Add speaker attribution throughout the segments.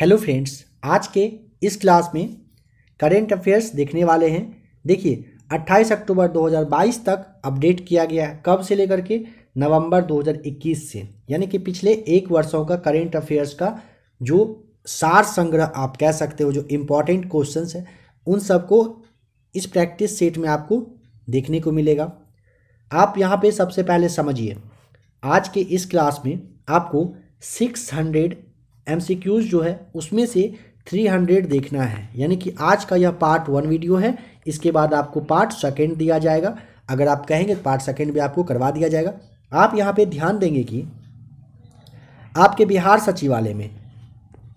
Speaker 1: hello friends आज के इस क्लास में करेंट अफेयर्स देखने वाले हैं देखिए 28 अक्टूबर 2022 तक अपडेट किया गया है कब से लेकर के नवंबर 2021 से यानी कि पिछले एक वर्षों का करेंट अफेयर्स का जो सार संग्रह आप कह सकते हो जो इम्पोर्टेंट क्वेश्चन है उन सबको इस प्रैक्टिस सेट में आपको देखने को मिलेगा आप यहाँ पे सबसे पहले समझिए आज के इस क्लास में आपको हंड्रेड एम जो है उसमें से 300 देखना है यानी कि आज का यह पार्ट वन वीडियो है इसके बाद आपको पार्ट सेकेंड दिया जाएगा अगर आप कहेंगे तो पार्ट सेकेंड भी आपको करवा दिया जाएगा आप यहाँ पे ध्यान देंगे कि आपके बिहार सचिवालय में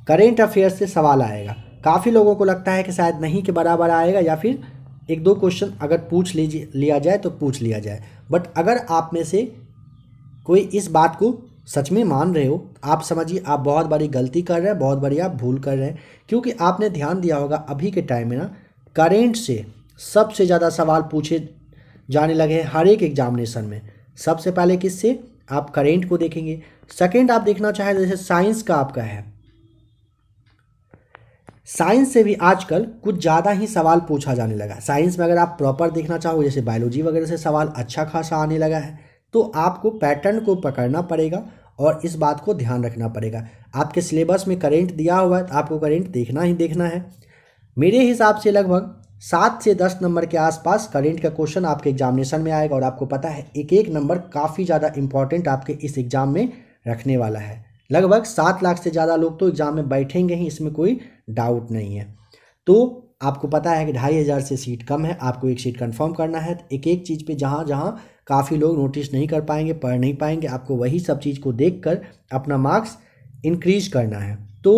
Speaker 1: करेंट अफेयर्स से सवाल आएगा काफ़ी लोगों को लगता है कि शायद नहीं के बराबर आएगा या फिर एक दो क्वेश्चन अगर पूछ लीजिए लिया जाए तो पूछ लिया जाए बट अगर आप में से कोई इस बात को सच में मान रहे हो आप समझिए आप बहुत बड़ी गलती कर रहे हैं बहुत बड़ी आप भूल कर रहे हैं क्योंकि आपने ध्यान दिया होगा अभी के टाइम में ना करेंट से सबसे ज़्यादा सवाल पूछे जाने लगे हैं हर एक एग्जामिनेशन में सबसे पहले किससे आप करेंट को देखेंगे सेकेंड आप देखना चाहें तो जैसे साइंस का आपका है साइंस से भी आजकल कुछ ज़्यादा ही सवाल पूछा जाने लगा साइंस में अगर आप प्रॉपर देखना चाहो जैसे बायोलॉजी वगैरह से सवाल अच्छा खासा आने लगा है तो आपको पैटर्न को पकड़ना पड़ेगा और इस बात को ध्यान रखना पड़ेगा आपके सिलेबस में करेंट दिया हुआ है तो आपको करेंट देखना ही देखना है मेरे हिसाब से लगभग सात से दस नंबर के आसपास करेंट का क्वेश्चन आपके एग्जामिनेशन में आएगा और आपको पता है एक एक नंबर काफ़ी ज़्यादा इंपॉर्टेंट आपके इस एग्ज़ाम में रखने वाला है लगभग सात लाख से ज़्यादा लोग तो एग्ज़ाम में बैठेंगे ही इसमें कोई डाउट नहीं है तो आपको पता है कि ढाई हज़ार से सीट कम है आपको एक सीट कंफर्म करना है तो एक एक चीज़ पे जहाँ जहाँ काफ़ी लोग नोटिस नहीं कर पाएंगे पढ़ नहीं पाएंगे आपको वही सब चीज़ को देख कर अपना मार्क्स इंक्रीज करना है तो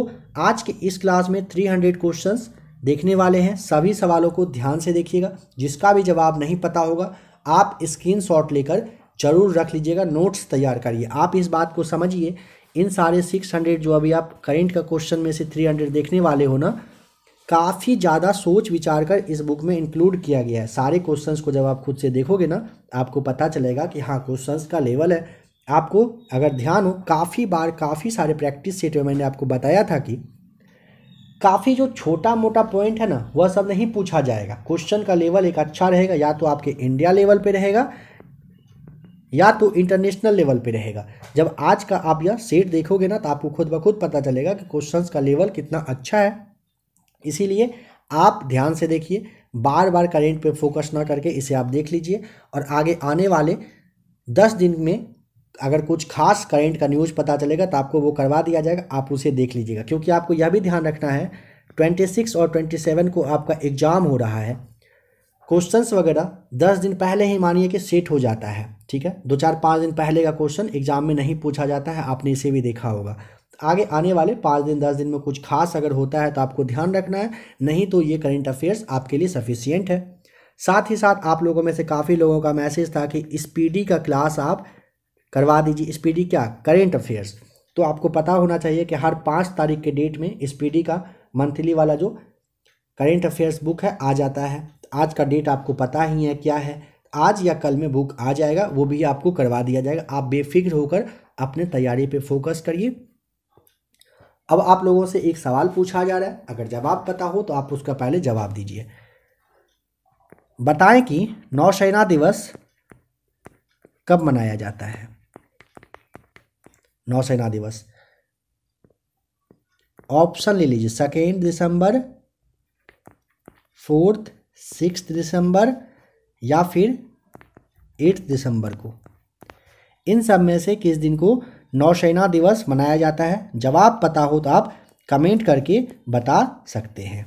Speaker 1: आज के इस क्लास में थ्री हंड्रेड क्वेश्चन देखने वाले हैं सभी सवालों को ध्यान से देखिएगा जिसका भी जवाब नहीं पता होगा आप स्क्रीन शॉट लेकर जरूर रख लीजिएगा नोट्स तैयार करिए आप इस बात को समझिए इन सारे सिक्स हंड्रेड जो अभी आप करेंट का क्वेश्चन में से थ्री हंड्रेड देखने वाले हो ना काफ़ी ज़्यादा सोच विचार कर इस बुक में इंक्लूड किया गया है सारे क्वेश्चंस को जब आप खुद से देखोगे ना आपको पता चलेगा कि हाँ क्वेश्चंस का लेवल है आपको अगर ध्यान हो काफ़ी बार काफ़ी सारे प्रैक्टिस सेट में मैंने आपको बताया था कि काफ़ी जो छोटा मोटा पॉइंट है ना वह सब नहीं पूछा जाएगा क्वेश्चन का लेवल एक अच्छा रहेगा या तो आपके इंडिया लेवल पर रहेगा या तो इंटरनेशनल लेवल पे रहेगा जब आज का आप यह सेट देखोगे ना तो आपको खुद ब खुद पता चलेगा कि क्वेश्चंस का लेवल कितना अच्छा है इसीलिए आप ध्यान से देखिए बार बार करेंट पे फोकस ना करके इसे आप देख लीजिए और आगे आने वाले दस दिन में अगर कुछ खास करेंट का न्यूज़ पता चलेगा तो आपको वो करवा दिया जाएगा आप उसे देख लीजिएगा क्योंकि आपको यह भी ध्यान रखना है ट्वेंटी सिक्स और ट्वेंटी सेवन को आपका एग्ज़ाम हो रहा है क्वेश्चंस वगैरह दस दिन पहले ही मानिए कि सेट हो जाता है ठीक है दो चार पाँच दिन पहले का क्वेश्चन एग्ज़ाम में नहीं पूछा जाता है आपने इसे भी देखा होगा आगे आने वाले पाँच दिन दस दिन में कुछ खास अगर होता है तो आपको ध्यान रखना है नहीं तो ये करेंट अफेयर्स आपके लिए सफिशियंट है साथ ही साथ आप लोगों में से काफ़ी लोगों का मैसेज था कि स्पीडी का क्लास आप करवा दीजिए स्पीडी क्या करेंट अफेयर्स तो आपको पता होना चाहिए कि हर पाँच तारीख के डेट में स्पीडी का मंथली वाला जो करेंट अफेयर्स बुक है आ जाता है आज का डेट आपको पता ही है क्या है आज या कल में बुक आ जाएगा वो भी आपको करवा दिया जाएगा आप बेफिक्र होकर अपने तैयारी पे फोकस करिए अब आप लोगों से एक सवाल पूछा जा रहा है अगर जवाब पता हो तो आप उसका पहले जवाब दीजिए बताएं कि नौसेना दिवस कब मनाया जाता है नौसेना दिवस ऑप्शन ले लीजिए सेकेंड दिसंबर फोर्थ सिक्स दिसंबर या फिर एट्थ दिसंबर को इन सब में से किस दिन को नौसेना दिवस मनाया जाता है जवाब पता हो तो आप कमेंट करके बता सकते हैं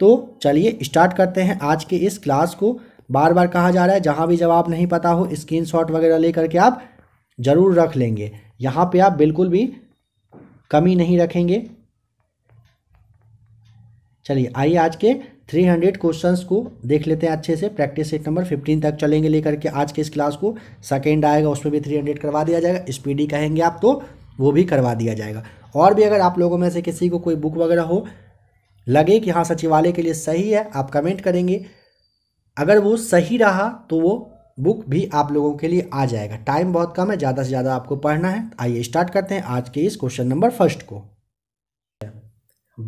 Speaker 1: तो चलिए स्टार्ट करते हैं आज के इस क्लास को बार बार कहा जा रहा है जहाँ भी जवाब नहीं पता हो स्क्रीन शॉट वगैरह ले करके आप ज़रूर रख लेंगे यहाँ पे आप बिल्कुल भी कमी नहीं रखेंगे चलिए आइए आज के थ्री हंड्रेड क्वेश्चन को देख लेते हैं अच्छे से प्रैक्टिस सेट नंबर फिफ्टीन तक चलेंगे लेकर के आज के इस क्लास को सेकेंड आएगा उसमें भी थ्री हंड्रेड करवा दिया जाएगा स्पीडी कहेंगे आप तो वो भी करवा दिया जाएगा और भी अगर आप लोगों में से किसी को कोई बुक वगैरह हो लगे कि हाँ सचिवालय के लिए सही है आप कमेंट करेंगे अगर वो सही रहा तो वो बुक भी आप लोगों के लिए आ जाएगा टाइम बहुत कम है ज़्यादा से ज़्यादा आपको पढ़ना है आइए स्टार्ट करते हैं आज के इस क्वेश्चन नंबर फर्स्ट को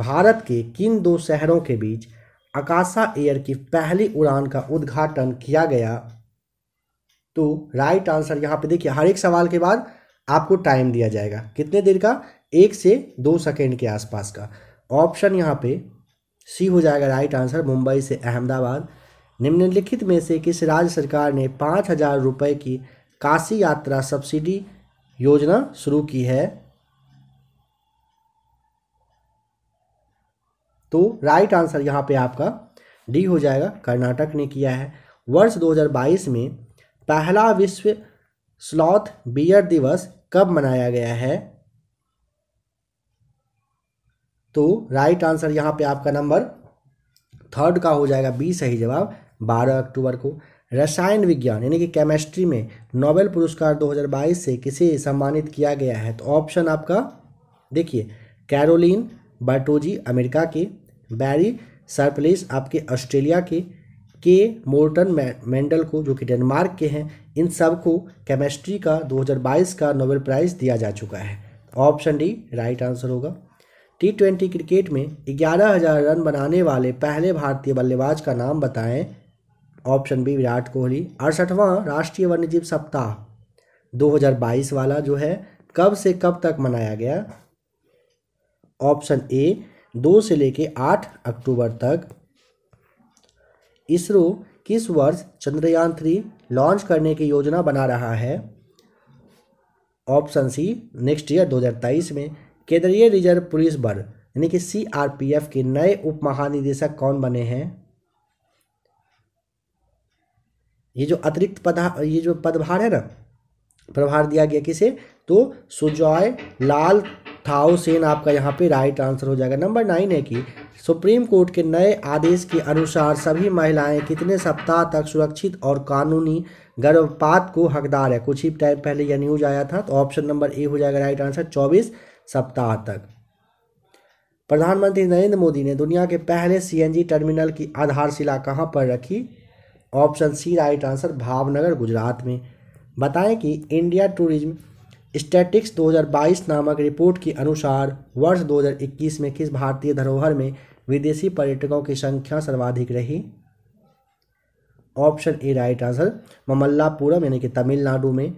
Speaker 1: भारत के किन दो शहरों के बीच अकाशा एयर की पहली उड़ान का उद्घाटन किया गया तो राइट आंसर यहाँ पे देखिए हर एक सवाल के बाद आपको टाइम दिया जाएगा कितने देर का एक से दो सेकेंड के आसपास का ऑप्शन यहाँ पे सी हो जाएगा राइट आंसर मुंबई से अहमदाबाद निम्नलिखित में से किस राज्य सरकार ने पाँच हज़ार रुपये की काशी यात्रा सब्सिडी योजना शुरू की है तो राइट आंसर यहाँ पे आपका डी हो जाएगा कर्नाटक ने किया है वर्ष 2022 में पहला विश्व स्लॉथ बियर दिवस कब मनाया गया है तो राइट आंसर यहाँ पे आपका नंबर थर्ड का हो जाएगा बी सही जवाब 12 अक्टूबर को रसायन विज्ञान यानी कि केमिस्ट्री में नोबेल पुरस्कार 2022 से किसे सम्मानित किया गया है तो ऑप्शन आपका देखिए कैरोलिन बर्टोजी अमेरिका के बैरी सरप्लेस आपके ऑस्ट्रेलिया के के मोर्टन मेंडल को जो कि डेनमार्क के हैं इन सब को केमिस्ट्री का 2022 का नोबेल प्राइज़ दिया जा चुका है ऑप्शन डी राइट आंसर होगा टी ट्वेंटी क्रिकेट में ग्यारह हजार रन बनाने वाले पहले भारतीय बल्लेबाज का नाम बताएं ऑप्शन बी विराट कोहली अड़सठवां राष्ट्रीय वन्यजीव सप्ताह 2022 वाला जो है कब से कब तक मनाया गया ऑप्शन ए दो से लेकर आठ अक्टूबर तक इसरो किस वर्ष चंद्रयान थ्री लॉन्च करने की योजना बना रहा है ऑप्शन सी नेक्स्ट ईयर 2023 में केंद्रीय रिजर्व पुलिस बल यानी कि सीआरपीएफ के नए उप महानिदेशक कौन बने हैं ये जो अतिरिक्त पद ये जो पदभार है ना प्रभार दिया गया किसे तो सुजॉय लाल थाउसेन आपका यहाँ पे राइट आंसर हो जाएगा नंबर नाइन है कि सुप्रीम कोर्ट के नए आदेश के अनुसार सभी महिलाएं कितने सप्ताह तक सुरक्षित और कानूनी गर्भपात को हकदार है कुछ ही टाइम पहले यह न्यूज आया था तो ऑप्शन नंबर ए हो जाएगा राइट आंसर चौबीस सप्ताह तक प्रधानमंत्री नरेंद्र मोदी ने दुनिया के पहले सीएनजी टर्मिनल की आधारशिला कहाँ पर रखी option C right answer Bhavnagar Gujarat में बताएं कि इंडिया टूरिज्म स्टैटिक्स 2022 नामक रिपोर्ट के अनुसार वर्ष 2021 में किस भारतीय धरोहर में विदेशी पर्यटकों की संख्या सर्वाधिक रही option A right answer Mamallapuram यानी कि तमिलनाडु में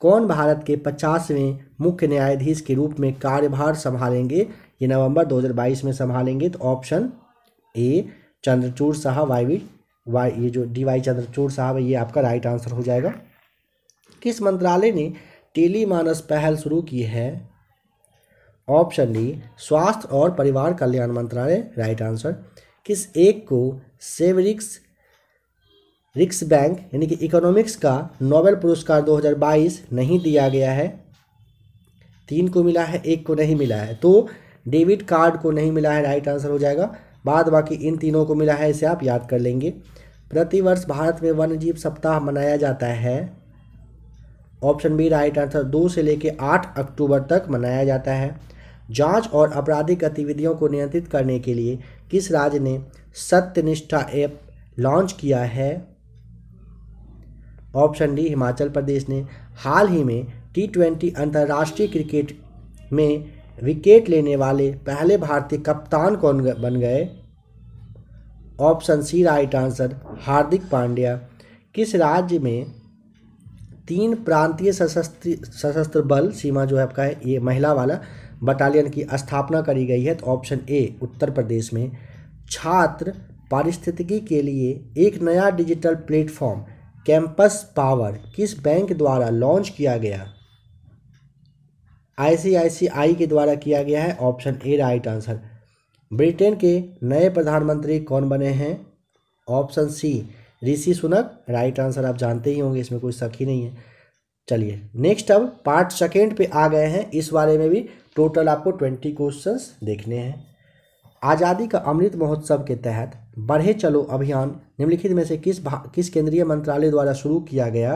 Speaker 1: कौन भारत के पचासवें मुख्य न्यायाधीश के रूप में कार्यभार संभालेंगे ये नवंबर 2022 में संभालेंगे तो ऑप्शन ए चंद्रचूड़ साहब वाई वी वाई ये जो डी वाई चंद्रचूड़ साहब है ये आपका राइट आंसर हो जाएगा किस मंत्रालय ने टेलीमानस मानस पहल शुरू की है ऑप्शन डी स्वास्थ्य और परिवार कल्याण मंत्रालय राइट आंसर किस एक को सेवरिक्स रिक्स बैंक यानी कि इकोनॉमिक्स का नोबेल पुरस्कार 2022 नहीं दिया गया है तीन को मिला है एक को नहीं मिला है तो डेबिट कार्ड को नहीं मिला है राइट आंसर हो जाएगा बाद बाकी इन तीनों को मिला है इसे आप याद कर लेंगे प्रतिवर्ष भारत में वन्यजीव सप्ताह मनाया जाता है ऑप्शन बी राइट आंसर दो से लेकर आठ अक्टूबर तक मनाया जाता है जांच और आपराधिक गतिविधियों को नियंत्रित करने के लिए किस राज्य ने सत्यनिष्ठा ऐप लॉन्च किया है ऑप्शन डी हिमाचल प्रदेश ने हाल ही में टी ट्वेंटी अंतर्राष्ट्रीय क्रिकेट में विकेट लेने वाले पहले भारतीय कप्तान कौन बन गए option C right answer Hardik Pandya किस राज्य में तीन प्रांतीय सशस्त्र सशस्त्र बल सीमा जो है आपका है ये महिला वाला बटालियन की स्थापना करी गई है तो ऑप्शन ए उत्तर प्रदेश में छात्र पारिस्थितिकी के लिए एक नया डिजिटल प्लेटफॉर्म कैंपस पावर किस बैंक द्वारा लॉन्च किया गया आईसीआईसीआई के द्वारा किया गया है option A right answer Britain के नए प्रधानमंत्री कौन बने हैं option C Rishi Sunak right answer आप जानते ही होंगे इसमें कोई शक ही नहीं है चलिए नेक्स्ट अब पार्ट सेकेंड पे आ गए हैं इस बारे में भी टोटल आपको ट्वेंटी क्वेश्चंस देखने हैं आज़ादी का अमृत महोत्सव के तहत बढ़े चलो अभियान निम्नलिखित में से किस किस केंद्रीय मंत्रालय द्वारा शुरू किया गया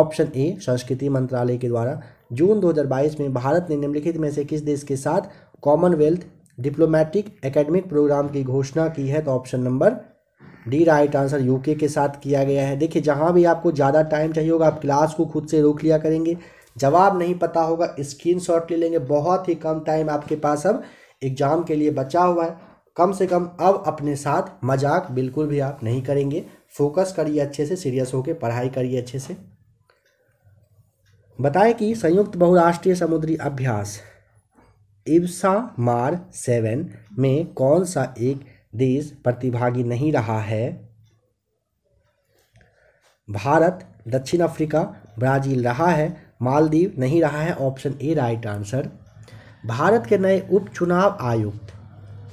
Speaker 1: ऑप्शन ए संस्कृति मंत्रालय के द्वारा जून 2022 में भारत ने निम्नलिखित में से किस देश के साथ कॉमनवेल्थ डिप्लोमेटिक एकेडमिक प्रोग्राम की घोषणा की है तो option number D right answer UK के साथ किया गया है देखिए जहाँ भी आपको ज़्यादा टाइम चाहिए होगा आप क्लास को खुद से रोक लिया करेंगे जवाब नहीं पता होगा स्क्रीन शॉट ले लेंगे बहुत ही कम टाइम आपके पास अब एग्ज़ाम के लिए बचा हुआ है कम से कम अब अपने साथ मजाक बिल्कुल भी आप नहीं करेंगे फोकस करिए अच्छे से सीरियस होकर पढ़ाई करिए अच्छे से बताएं कि संयुक्त बहुराष्ट्रीय समुद्री अभ्यास इब्सा मार सेवन में कौन सा एक देश प्रतिभागी नहीं रहा है भारत दक्षिण अफ्रीका ब्राज़ील रहा है मालदीव नहीं रहा है option A right answer Bharat के नए उप चुनाव आयुक्त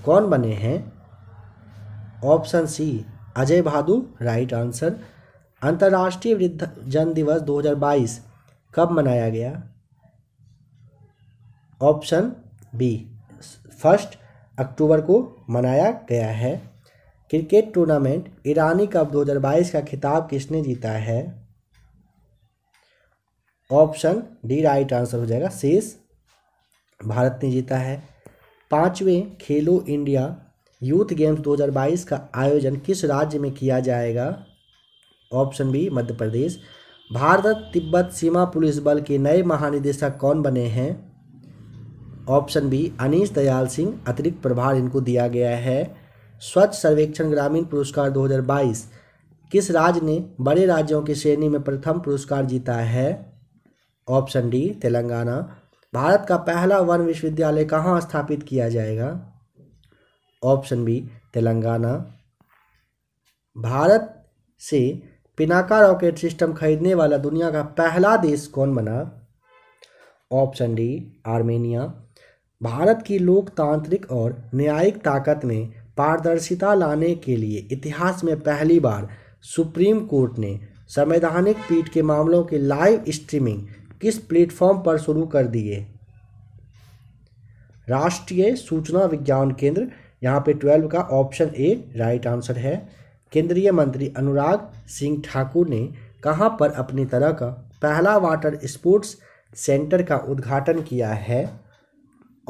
Speaker 1: कौन बने हैं option C Ajay Bahadur right answer अंतर्राष्ट्रीय वृद्ध जन दिवस 2022 कब मनाया गया ऑप्शन बी फर्स्ट अक्टूबर को मनाया गया है क्रिकेट टूर्नामेंट ईरानी कप 2022 का खिताब किसने जीता है ऑप्शन डी राइट आंसर हो जाएगा शेष भारत ने जीता है पांचवें खेलो इंडिया यूथ गेम्स 2022 का आयोजन किस राज्य में किया जाएगा ऑप्शन बी मध्य प्रदेश भारत तिब्बत सीमा पुलिस बल के नए महानिदेशक कौन बने हैं ऑप्शन बी अनिश दयाल सिंह अतिरिक्त प्रभार इनको दिया गया है स्वच्छ सर्वेक्षण ग्रामीण पुरस्कार 2022 किस राज्य ने बड़े राज्यों की श्रेणी में प्रथम पुरस्कार जीता है ऑप्शन डी तेलंगाना भारत का पहला वन विश्वविद्यालय कहाँ स्थापित किया जाएगा ऑप्शन बी तेलंगाना भारत से पिनाका रॉकेट सिस्टम खरीदने वाला दुनिया का पहला देश कौन बना ऑप्शन डी आर्मेनिया भारत की लोकतांत्रिक और न्यायिक ताकत में पारदर्शिता लाने के लिए इतिहास में पहली बार सुप्रीम कोर्ट ने संवैधानिक पीठ के मामलों की लाइव स्ट्रीमिंग किस प्लेटफॉर्म पर शुरू कर दिए राष्ट्रीय सूचना विज्ञान केंद्र यहाँ पे ट्वेल्व का ऑप्शन ए राइट आंसर है केंद्रीय मंत्री अनुराग सिंह ठाकुर ने कहाँ पर अपनी तरह का पहला वाटर स्पोर्ट्स सेंटर का उद्घाटन किया है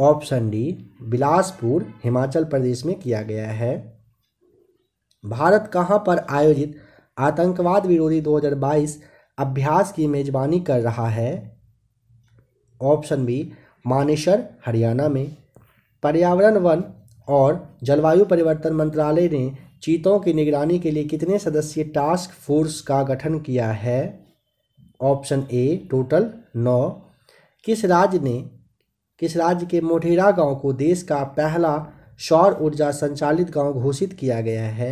Speaker 1: ऑप्शन डी बिलासपुर हिमाचल प्रदेश में किया गया है भारत कहाँ पर आयोजित आतंकवाद विरोधी 2022 अभ्यास की मेजबानी कर रहा है ऑप्शन बी मानेसर हरियाणा में पर्यावरण वन और जलवायु परिवर्तन मंत्रालय ने चीतों की निगरानी के लिए कितने सदस्यीय टास्क फोर्स का गठन किया है ऑप्शन ए टोटल नौ किस राज्य ने किस राज्य के मोढेरा गांव को देश का पहला सौर ऊर्जा संचालित गांव घोषित किया गया है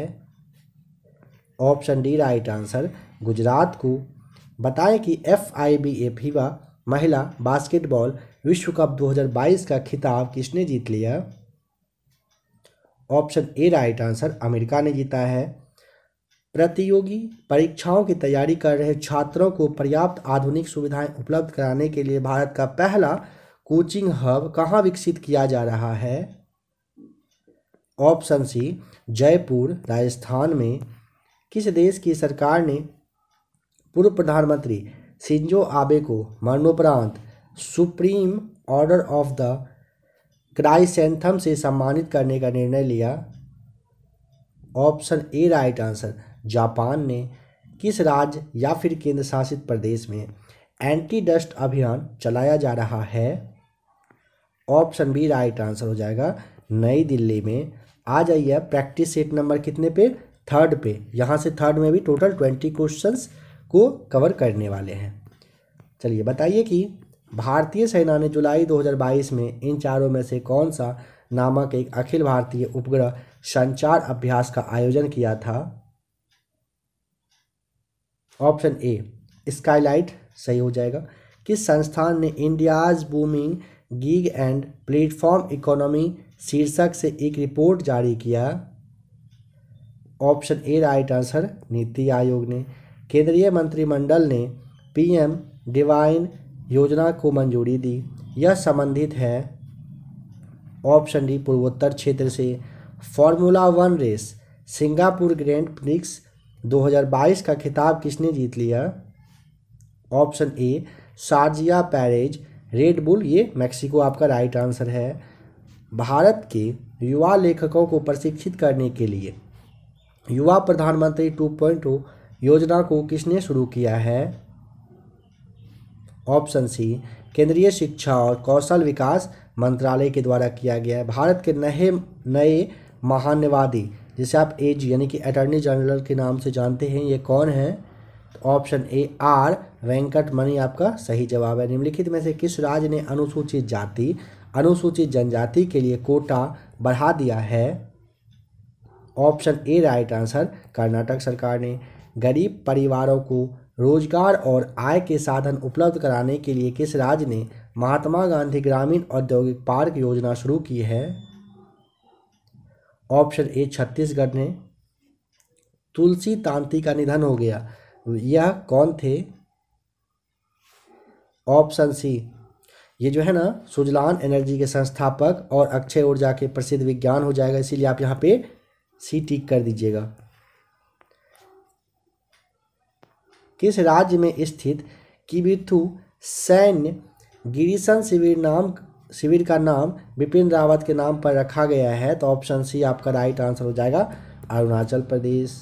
Speaker 1: option D right answer Gujarat को बताएं कि F I B A FIBA महिला बास्केटबॉल विश्व कप 2022 का खिताब किसने जीत लिया option A right answer America ने जीता है प्रतियोगी परीक्षाओं की तैयारी कर रहे छात्रों को पर्याप्त आधुनिक सुविधाएं उपलब्ध कराने के लिए भारत का पहला कोचिंग हब कहाँ विकसित किया जा रहा है ऑप्शन सी जयपुर राजस्थान में किस देश की सरकार ने पूर्व प्रधानमंत्री सिंजो आबे को मरणोपरांत supreme order of the chrysanthemum से सम्मानित करने का निर्णय लिया option A right answer Japan ने किस राज्य या फिर केंद्र शासित प्रदेश में एंटी डस्ट अभियान चलाया जा रहा है ऑप्शन बी राइट आंसर हो जाएगा नई दिल्ली में आ जाइए प्रैक्टिस सेट नंबर कितने पे थर्ड पे यहाँ से थर्ड में भी टोटल ट्वेंटी क्वेश्चंस को कवर करने वाले हैं चलिए बताइए कि भारतीय सेना ने जुलाई 2022 में इन चारों में से कौन सा नामक एक अखिल भारतीय उपग्रह संचार अभ्यास का आयोजन किया था ऑप्शन ए स्काईलाइट सही हो जाएगा किस संस्थान ने India's booming gig and platform economy शीर्षक से एक रिपोर्ट जारी किया ऑप्शन ए राइट आंसर नीति आयोग ने केंद्रीय मंत्रिमंडल ने पीएम डिवाइन योजना को मंजूरी दी यह संबंधित है ऑप्शन डी पूर्वोत्तर क्षेत्र से formula one race Singapore grand prix 2022 का खिताब किसने जीत लिया option A Sergio Perez Red Bull ये मैक्सिको आपका राइट आंसर है भारत के युवा लेखकों को प्रशिक्षित करने के लिए युवा प्रधानमंत्री टू पॉइंट oh योजना को किसने शुरू किया है ऑप्शन सी केंद्रीय शिक्षा और कौशल विकास मंत्रालय के द्वारा किया गया है भारत के नए नए महान्यवादी जिसे आप एज यानी कि अटॉर्नी जनरल के नाम से जानते हैं ये कौन है option A R Venkat Mani आपका सही जवाब है निम्नलिखित में से किस राज्य ने अनुसूचित जाति अनुसूचित जनजाति के लिए कोटा बढ़ा दिया है option A right answer Karnataka सरकार ने गरीब परिवारों को रोजगार और आय के साधन उपलब्ध कराने के लिए किस राज्य ने महात्मा गांधी ग्रामीण औद्योगिक पार्क योजना शुरू की है ऑप्शन ए छत्तीसगढ़ ने तुलसी तांती का निधन हो गया यह कौन थे ऑप्शन सी ये जो है ना सुजलान एनर्जी के संस्थापक और अक्षय ऊर्जा के प्रसिद्ध विज्ञान हो जाएगा इसीलिए आप यहाँ पे सी टिक कर दीजिएगा किस राज्य में स्थित किबिथु सैन्य गिरीशन शिविर नाम शिविर का नाम बिपिन रावत के नाम पर रखा गया है तो ऑप्शन सी आपका राइट आंसर हो जाएगा अरुणाचल प्रदेश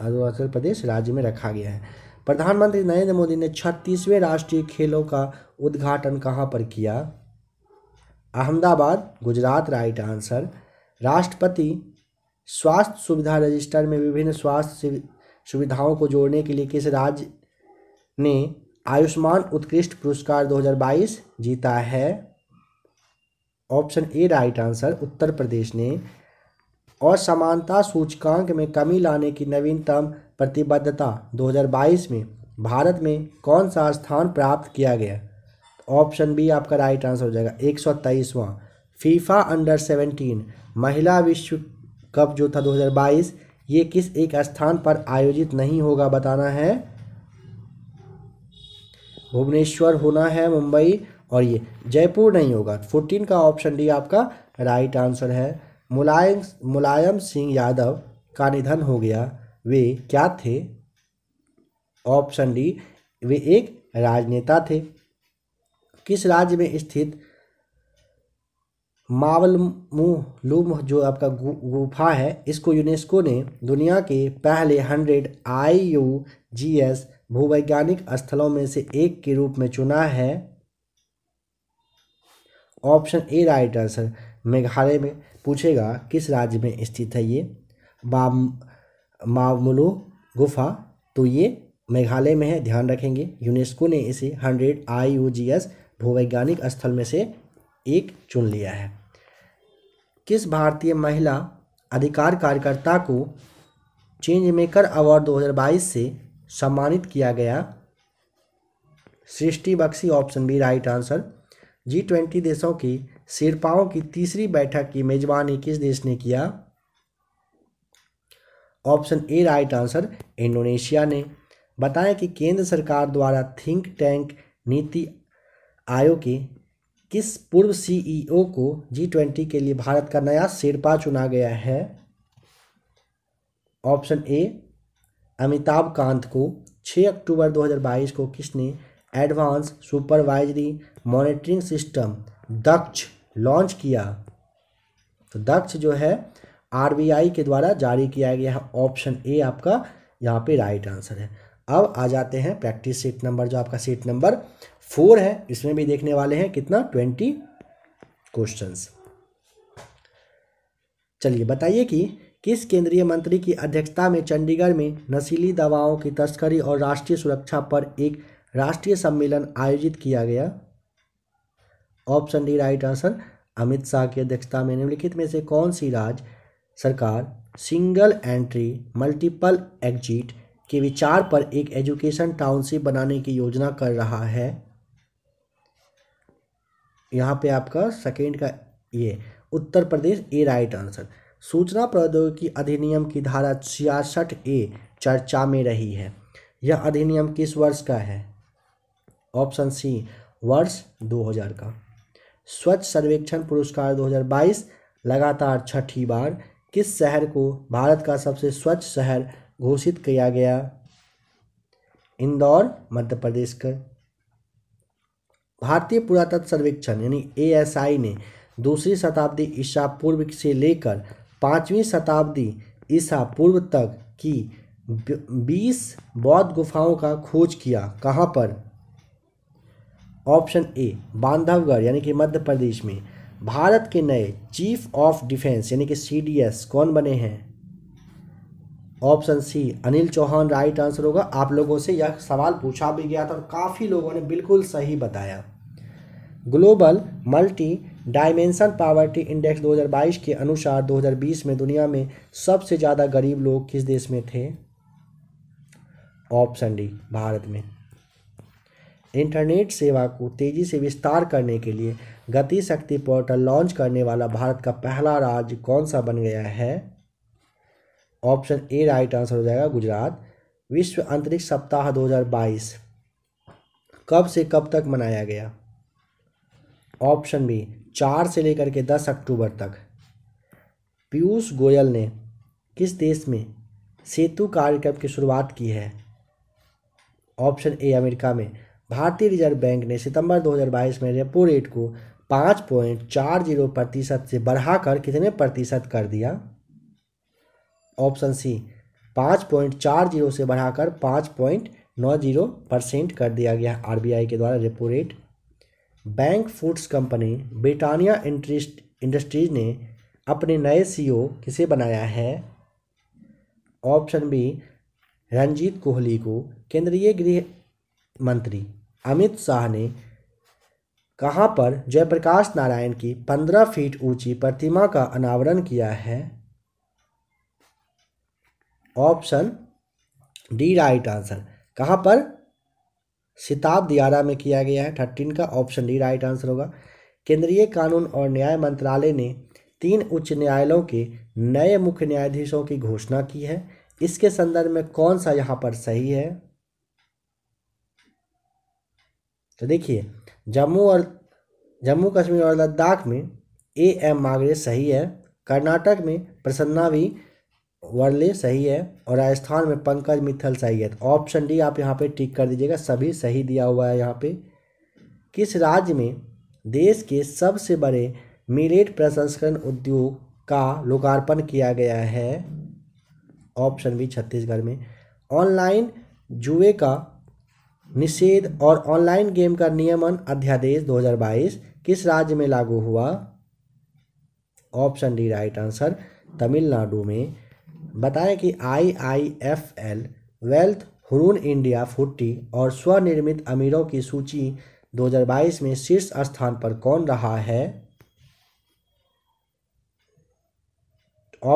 Speaker 1: अरुणाचल प्रदेश राज्य में रखा गया है प्रधानमंत्री नरेंद्र मोदी ने छत्तीसवें राष्ट्रीय खेलों का उद्घाटन कहाँ पर किया अहमदाबाद गुजरात राइट आंसर राष्ट्रपति स्वास्थ्य सुविधा रजिस्टर में विभिन्न स्वास्थ्य सुविधाओं को जोड़ने के लिए किस राज्य ने आयुष्मान उत्कृष्ट पुरस्कार 2022 जीता है option A right answer Uttar Pradesh ने और समानता सूचकांक में कमी लाने की नवीनतम प्रतिबद्धता 2022 में भारत में कौन सा स्थान प्राप्त किया गया ऑप्शन बी आपका राइट आंसर हो जाएगा एक सौ फीफा अंडर सेवेंटीन महिला विश्व कप जो था 2022 ये किस एक स्थान पर आयोजित नहीं होगा बताना है भुवनेश्वर होना है मुंबई और ये जयपुर नहीं होगा फोर्टीन का ऑप्शन डी आपका राइट आंसर है मुलायम मुलायम सिंह यादव का निधन हो गया वे क्या थे ऑप्शन डी वे एक राजनेता थे किस राज्य में स्थित मावलमुलुम जो आपका गुफा है इसको यूनेस्को ने दुनिया के पहले hundred I U G S भूवैज्ञानिक स्थलों में से एक के रूप में चुना है option A right answer Meghalaya में पूछेगा किस राज्य में स्थित है ये माम गुफा तो ये मेघालय में है ध्यान रखेंगे यूनेस्को ने इसे hundred I U G S भूवैज्ञानिक स्थल में से एक चुन लिया है किस भारतीय महिला अधिकार कार्यकर्ता को चेंज मेकर अवार्ड 2022 से सम्मानित किया गया Srishti Bakshi option B right answer G twenty देशों की शेरपाओं की तीसरी बैठक की मेजबानी किस देश ने किया option A right answer Indonesia ने बताया कि केंद्र सरकार द्वारा थिंक टैंक नीति आयोग के किस पूर्व सीईओ e को जी ट्वेंटी के लिए भारत का नया सिरपा चुना गया है ऑप्शन ए अमिताभ कांत को 6 अक्टूबर 2022 को किसने advance supervisory monitoring system Daksh launch किया तो दक्ष जो है आरबीआई के द्वारा जारी किया गया है ऑप्शन ए आपका यहाँ पे राइट आंसर है अब आ जाते हैं प्रैक्टिस सीट नंबर जो आपका सीट नंबर फोर है इसमें भी देखने वाले हैं कितना ट्वेंटी क्वेश्चंस चलिए बताइए कि किस केंद्रीय मंत्री की अध्यक्षता में चंडीगढ़ में नशीली दवाओं की तस्करी और राष्ट्रीय सुरक्षा पर एक राष्ट्रीय सम्मेलन आयोजित किया गया option D right answer Amit Shah की अध्यक्षता में निम्नलिखित में से कौन सी राज्य सरकार सिंगल एंट्री मल्टीपल एग्जिट के विचार पर एक एजुकेशन टाउनशिप बनाने की योजना कर रहा है यहाँ पे आपका सेकेंड का ये उत्तर प्रदेश ए राइट आंसर सूचना प्रौद्योगिकी अधिनियम की धारा छियासठ ए चर्चा में रही है यह अधिनियम किस वर्ष का है ऑप्शन सी वर्ष 2000 का स्वच्छ सर्वेक्षण पुरस्कार 2022 लगातार छठी बार किस शहर को भारत का सबसे स्वच्छ शहर घोषित किया गया इंदौर मध्य प्रदेश का भारतीय पुरातत्व सर्वेक्षण यानी एएसआई ने दूसरी शताब्दी ईसा पूर्व से लेकर पाँचवीं शताब्दी ईसा पूर्व तक की बीस बौद्ध गुफाओं का खोज किया कहाँ पर ऑप्शन ए बांधवगढ़ यानी कि मध्य प्रदेश में भारत के नए चीफ ऑफ डिफेंस यानी कि सी कौन बने हैं option C Anil Chauhan right answer होगा आप लोगों से यह सवाल पूछा भी गया था और काफ़ी लोगों ने बिल्कुल सही बताया global multi dimension poverty index 2022 के अनुसार 2020 में दुनिया में सबसे ज़्यादा गरीब लोग किस देश में थे ऑप्शन डी भारत में इंटरनेट सेवा को तेज़ी से विस्तार करने के लिए गति शक्ति पोर्टल लॉन्च करने वाला भारत का पहला राज्य कौन सा बन गया है ऑप्शन ए राइट आंसर हो जाएगा गुजरात विश्व अंतरिक्ष सप्ताह 2022 कब से कब तक मनाया गया ऑप्शन बी चार से लेकर के दस अक्टूबर तक पीयूष गोयल ने किस देश में सेतु कार्यक्रम की शुरुआत की है ऑप्शन ए अमेरिका में भारतीय रिजर्व बैंक ने सितंबर 2022 में रेपो रेट को पाँच पॉइंट चार जीरो प्रतिशत से बढ़ाकर कितने प्रतिशत कर दिया ऑप्शन सी पाँच पॉइंट चार जीरो से बढ़ाकर पाँच पॉइंट नौ जीरो परसेंट कर दिया गया आरबीआई के द्वारा repo rate bank foods company Britannia interest industries ने अपने नए सी किसे बनाया है ऑप्शन बी रंजीत कोहली को केंद्रीय गृह मंत्री अमित शाह ने कहाँ पर जयप्रकाश नारायण की पंद्रह फीट ऊंची प्रतिमा का अनावरण किया है ऑप्शन डी राइट आंसर कहाँ पर सिताब दियारा में किया गया है थर्टीन का ऑप्शन डी राइट आंसर होगा केंद्रीय कानून और न्याय मंत्रालय ने तीन उच्च न्यायालयों के नए मुख्य न्यायाधीशों की घोषणा की है इसके संदर्भ में कौन सा यहाँ पर सही है तो देखिए जम्मू और जम्मू कश्मीर और लद्दाख में ए एम मागरे सही है कर्नाटक में प्रसन्ना भी वर्ले सही है और राजस्थान में पंकज मिथल सही है ऑप्शन तो डी आप यहाँ पे टिक कर दीजिएगा सभी सही दिया हुआ है यहाँ पे किस राज्य में देश के सबसे बड़े मिलेट प्रसंस्करण उद्योग का लोकार्पण किया गया है ऑप्शन बी छत्तीसगढ़ में ऑनलाइन जुए का निषेध और ऑनलाइन गेम का नियमन अध्यादेश 2022 किस राज्य में लागू हुआ option D right answer Tamil Nadu में बताएं कि I I F L wealth Hurun India forty और स्वनिर्मित अमीरों की सूची 2022 में शीर्ष स्थान पर कौन रहा है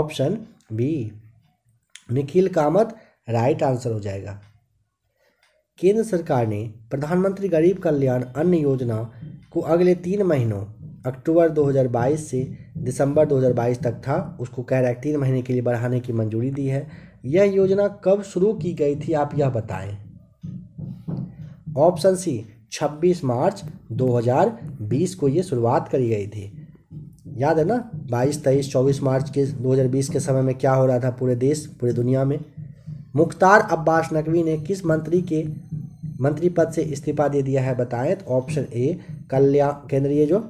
Speaker 1: option B Nikhil Kamath right answer हो जाएगा केंद्र सरकार ने प्रधानमंत्री गरीब कल्याण अन्न योजना को अगले तीन महीनों अक्टूबर 2022 से दिसंबर 2022 तक था उसको कह है तीन महीने के लिए बढ़ाने की मंजूरी दी है यह योजना कब शुरू की गई थी आप यह बताएं ऑप्शन सी 26 मार्च 2020 को ये शुरुआत करी गई थी याद है ना 22 तेईस 24 मार्च के 2020 के समय में क्या हो रहा था पूरे देश पूरी दुनिया में मुख्तार अब्बास नकवी ने किस मंत्री के मंत्री पद से इस्तीफा दे दिया है बताएं तो ऑप्शन ए कल्याण केंद्रीय जो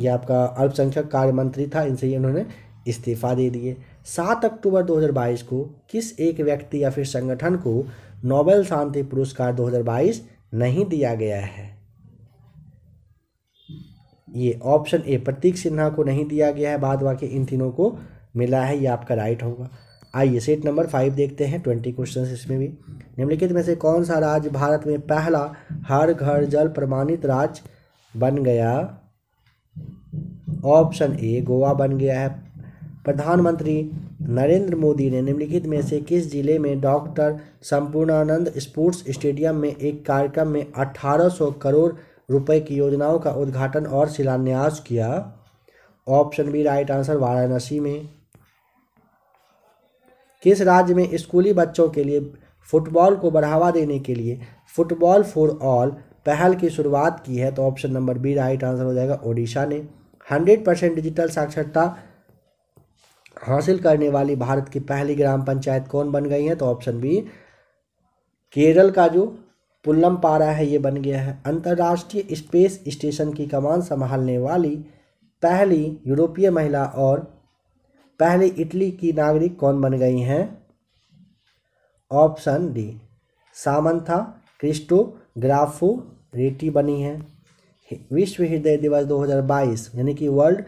Speaker 1: ये आपका अल्पसंख्यक कार्य मंत्री था इनसे इन्होंने इस्तीफा दे दिए सात अक्टूबर 2022 को किस एक व्यक्ति या फिर संगठन को नोबेल शांति पुरस्कार 2022 नहीं दिया गया है ये ऑप्शन ए प्रतीक सिन्हा को नहीं दिया गया है बाद बाकी इन तीनों को मिला है ये आपका राइट होगा आइए सेट नंबर फाइव देखते हैं ट्वेंटी क्वेश्चन इसमें भी निम्नलिखित में से कौन सा राज्य भारत में पहला हर घर जल प्रमाणित राज्य बन गया ऑप्शन ए गोवा बन गया है प्रधानमंत्री नरेंद्र मोदी ने निम्नलिखित में से किस जिले में डॉक्टर संपूर्णानंद स्पोर्ट्स स्टेडियम में एक कार्यक्रम में 1800 करोड़ रुपए की योजनाओं का उद्घाटन और शिलान्यास किया option B right answer Varanasi में किस राज्य में स्कूली बच्चों के लिए फुटबॉल को बढ़ावा देने के लिए फुटबॉल फॉर ऑल पहल की शुरुआत की है तो option number B right answer हो जाएगा ओडिशा ने हंड्रेड परसेंट डिजिटल साक्षरता हासिल करने वाली भारत की पहली ग्राम पंचायत कौन बन गई है तो ऑप्शन बी केरल का जो पुल्लम पारा है ये बन गया है अंतर्राष्ट्रीय स्पेस स्टेशन की कमान संभालने वाली पहली यूरोपीय महिला और पहले इटली की नागरिक कौन बन गई हैं ऑप्शन डी सामंथा ग्राफो रेटी बनी है विश्व हृदय दिवस 2022 यानी कि वर्ल्ड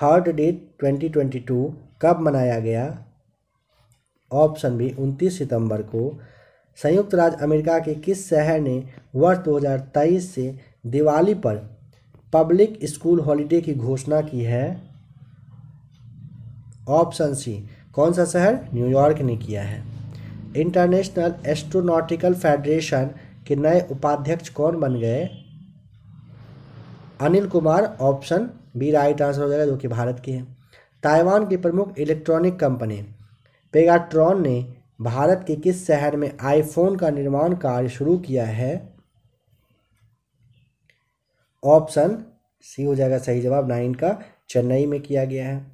Speaker 1: हार्ट डे 2022 कब मनाया गया ऑप्शन बी 29 सितंबर को संयुक्त राज्य अमेरिका के किस शहर ने वर्ष 2023 से दिवाली पर पब्लिक स्कूल हॉलिडे की घोषणा की है ऑप्शन सी कौन सा शहर न्यूयॉर्क ने किया है इंटरनेशनल एस्ट्रोनॉटिकल फेडरेशन के नए उपाध्यक्ष कौन बन गए Anil Kumar option B right answer हो जाएगा जो कि भारत के हैं ताइवान की प्रमुख इलेक्ट्रॉनिक कंपनी पेगाट्रॉन ने भारत के किस शहर में आईफोन का निर्माण कार्य शुरू किया है ऑप्शन सी हो जाएगा सही जवाब नाइन का चेन्नई में किया गया है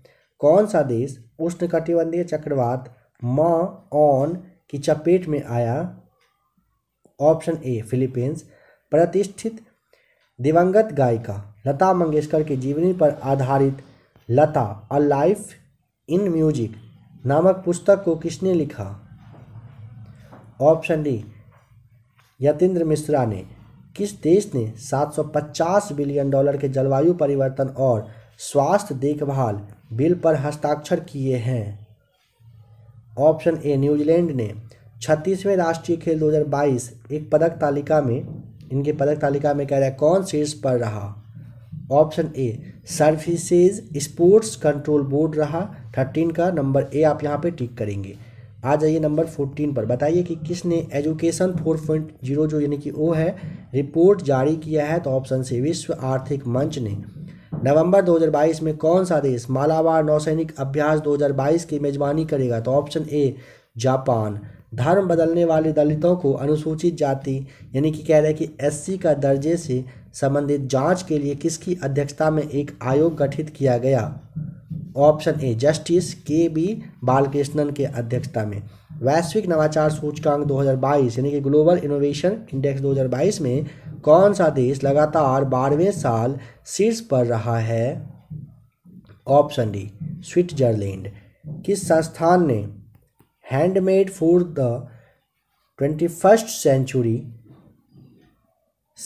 Speaker 1: कौन सा देश उष्णकटिबंधीय चक्रवात ऑन की चपेट में आया ऑप्शन ए फिलीपींस प्रतिष्ठित दिवंगत गायिका लता मंगेशकर की जीवनी पर आधारित लता अ लाइफ इन म्यूजिक नामक पुस्तक को किसने लिखा ऑप्शन डी यतेंद्र मिश्रा ने किस देश ने 750 बिलियन डॉलर के जलवायु परिवर्तन और स्वास्थ्य देखभाल बिल पर हस्ताक्षर किए हैं ऑप्शन ए न्यूजीलैंड ने छत्तीसवें राष्ट्रीय खेल 2022 एक पदक तालिका में इनके पदक तालिका में कह रहा है कौन शीर्ष पर रहा option A services sports control board रहा थर्टीन का नंबर ए आप यहाँ पे टिक करेंगे आ जाइए नंबर फोर्टीन पर बताइए कि किसने एजुकेशन फोर पॉइंट जीरो जो यानी कि ओ है रिपोर्ट जारी किया है तो ऑप्शन सी विश्व आर्थिक मंच ने नवंबर 2022 में कौन सा देश मालाबार नौसैनिक अभ्यास 2022 की मेजबानी करेगा तो ऑप्शन ए जापान धर्म बदलने वाले दलितों को अनुसूचित जाति यानी कि कह रहे हैं कि एससी का दर्जे से संबंधित जांच के लिए किसकी अध्यक्षता में एक आयोग गठित किया गया option A justice K B Balakrishnan के अध्यक्षता में वैश्विक नवाचार सूचकांक 2022 यानी कि ग्लोबल इनोवेशन इंडेक्स 2022 में कौन सा देश लगातार बारहवें साल शीर्ष पर रहा है ऑप्शन डी स्विट्जरलैंड किस संस्थान ने handmade for the twenty first century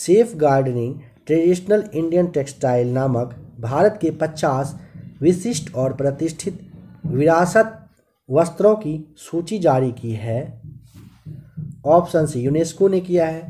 Speaker 1: safe gardening traditional Indian textile नामक भारत के पचास विशिष्ट और प्रतिष्ठित विरासत वस्त्रों की सूची जारी की है ऑप्शन सी यूनेस्को ने किया है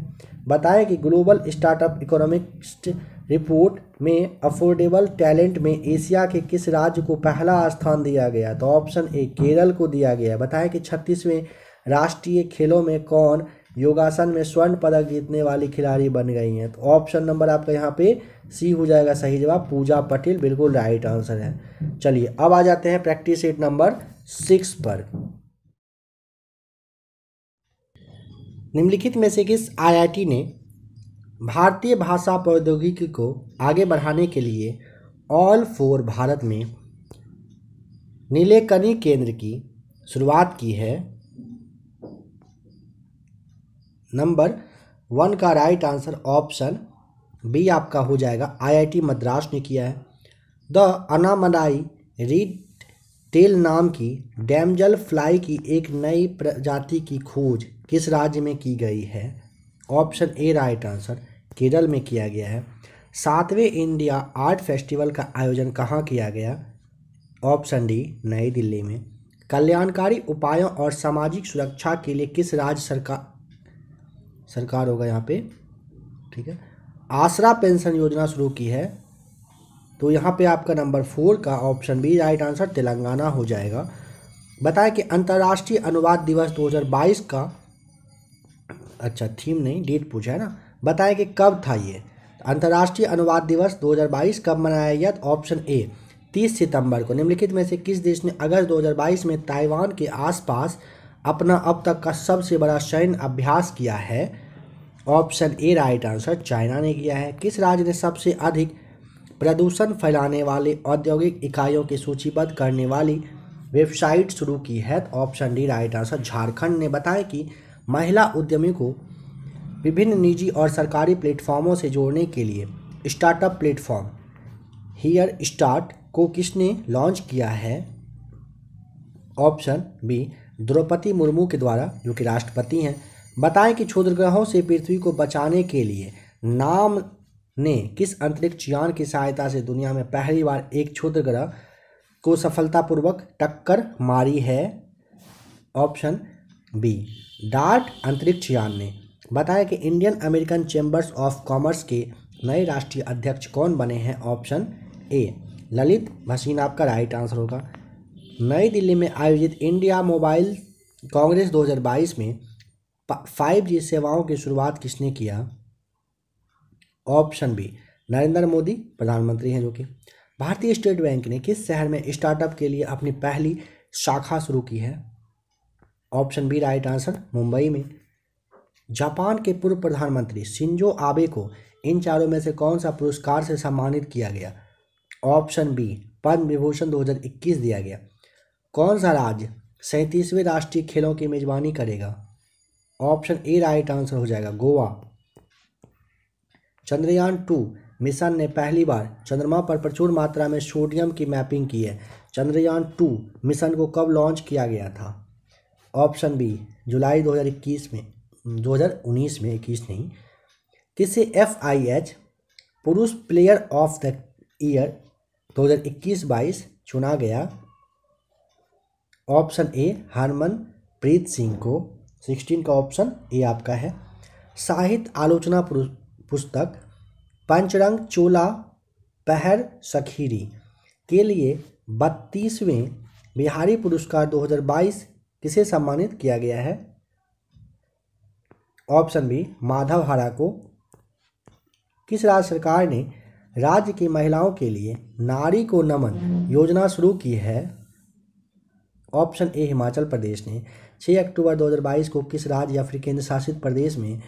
Speaker 1: बताया कि ग्लोबल स्टार्टअप इकोनॉमिक्स्ट रिपोर्ट में अफोर्डेबल टैलेंट में एशिया के किस राज्य को पहला स्थान दिया गया तो ऑप्शन ए केरल को दिया गया बताया कि छत्तीसवें राष्ट्रीय खेलों में कौन योगासन में स्वर्ण पदक जीतने वाली खिलाड़ी बन गई हैं तो ऑप्शन नंबर आपका यहाँ पे सी हो जाएगा सही जवाब पूजा पटेल बिल्कुल राइट आंसर है चलिए अब आ जाते हैं प्रैक्टिस एट नंबर सिक्स पर निम्नलिखित में से किस आईआईटी ने भारतीय भाषा प्रौद्योगिकी को आगे बढ़ाने के लिए ऑल फोर भारत में नीलेकनी केंद्र की शुरुआत की है नंबर वन का राइट आंसर ऑप्शन बी आपका हो जाएगा आईआईटी मद्रास ने किया है द अनामनाई रीड टेल नाम की डैमजल फ्लाई की एक नई प्रजाति की खोज किस राज्य में की गई है option A right answer Kerala में किया गया है सातवें इंडिया आर्ट फेस्टिवल का आयोजन कहाँ किया गया ऑप्शन डी नई दिल्ली में कल्याणकारी उपायों और सामाजिक सुरक्षा के लिए किस राज्य सरकार सरकार होगा यहाँ पे ठीक है आसरा पेंशन योजना शुरू की है तो यहाँ पे आपका नंबर फोर का option B right answer Telangana हो जाएगा बताएं कि अंतर्राष्ट्रीय अनुवाद दिवस 2022 का अच्छा थीम नहीं डेट पूछा है ना बताएं कि कब था ये अंतर्राष्ट्रीय अनुवाद दिवस 2022 कब मनाया गया ऑप्शन ए 30 सितंबर को निम्नलिखित में से किस देश ने अगस्त 2022 में ताइवान के आसपास अपना अब तक का सबसे बड़ा सैन्य अभ्यास किया है option A right answer China ने किया है किस राज्य ने सबसे अधिक प्रदूषण फैलाने वाले औद्योगिक इकाइयों की सूचीबद्ध करने वाली वेबसाइट शुरू की है option D right answer Jharkhand ने बताया कि महिला उद्यमी को विभिन्न निजी और सरकारी प्लेटफॉर्मों से जोड़ने के लिए स्टार्टअप प्लेटफॉर्म हीयर स्टार्ट को किसने लॉन्च किया है ऑप्शन बी द्रौपदी मुर्मू के द्वारा जो कि राष्ट्रपति हैं बताएं कि क्षुद्रग्रहों से पृथ्वी को बचाने के लिए नाम ने किस अंतरिक्ष यान की सहायता से दुनिया में पहली बार एक क्षुद्र ग्रह को सफलतापूर्वक टक्कर मारी है ऑप्शन बी डार्ट अंतरिक्ष यान ने बताया कि Indian American chambers of commerce के नए राष्ट्रीय अध्यक्ष कौन बने हैं ऑप्शन ए ललित भसीन आपका राइट आंसर होगा नई दिल्ली में आयोजित इंडिया मोबाइल कांग्रेस 2022 में 5G सेवाओं की शुरुआत किसने किया ऑप्शन बी नरेंद्र मोदी प्रधानमंत्री हैं जो कि भारतीय स्टेट बैंक ने किस शहर में स्टार्टअप के लिए अपनी पहली शाखा शुरू की है option B right answer Mumbai में जापान के पूर्व प्रधानमंत्री शिंजो आबे को इन चारों में से कौन सा पुरस्कार से सम्मानित किया गया ऑप्शन बी पद्म विभूषण 2021 दिया गया कौन सा राज्य सैंतीसवें राष्ट्रीय खेलों की मेजबानी करेगा ऑप्शन ए राइट आंसर हो जाएगा गोवा चंद्रयान टू मिशन ने पहली बार चंद्रमा पर प्रचुर मात्रा में सोडियम की मैपिंग की है चंद्रयान टू मिशन को कब लॉन्च किया गया था ऑप्शन बी जुलाई 2021 में 2019 में इक्कीस नहीं किसे एफ आई एच पुरुष प्लेयर ऑफ द ईयर 2021-22 चुना गया option A Harmanpreet Singh को 16 का ऑप्शन ए आपका है साहित्य आलोचना पुस्तक पंचरंग चोला पहर सखीरी के लिए बत्तीसवें बिहारी पुरस्कार 2022 किसे सम्मानित किया गया है ऑप्शन बी माधव हरा को किस राज्य सरकार ने राज्य की महिलाओं के लिए नारी को नमन योजना शुरू की है ऑप्शन ए हिमाचल प्रदेश ने 6 अक्टूबर 2022 को किस राज्य या फिर केंद्र शासित प्रदेश में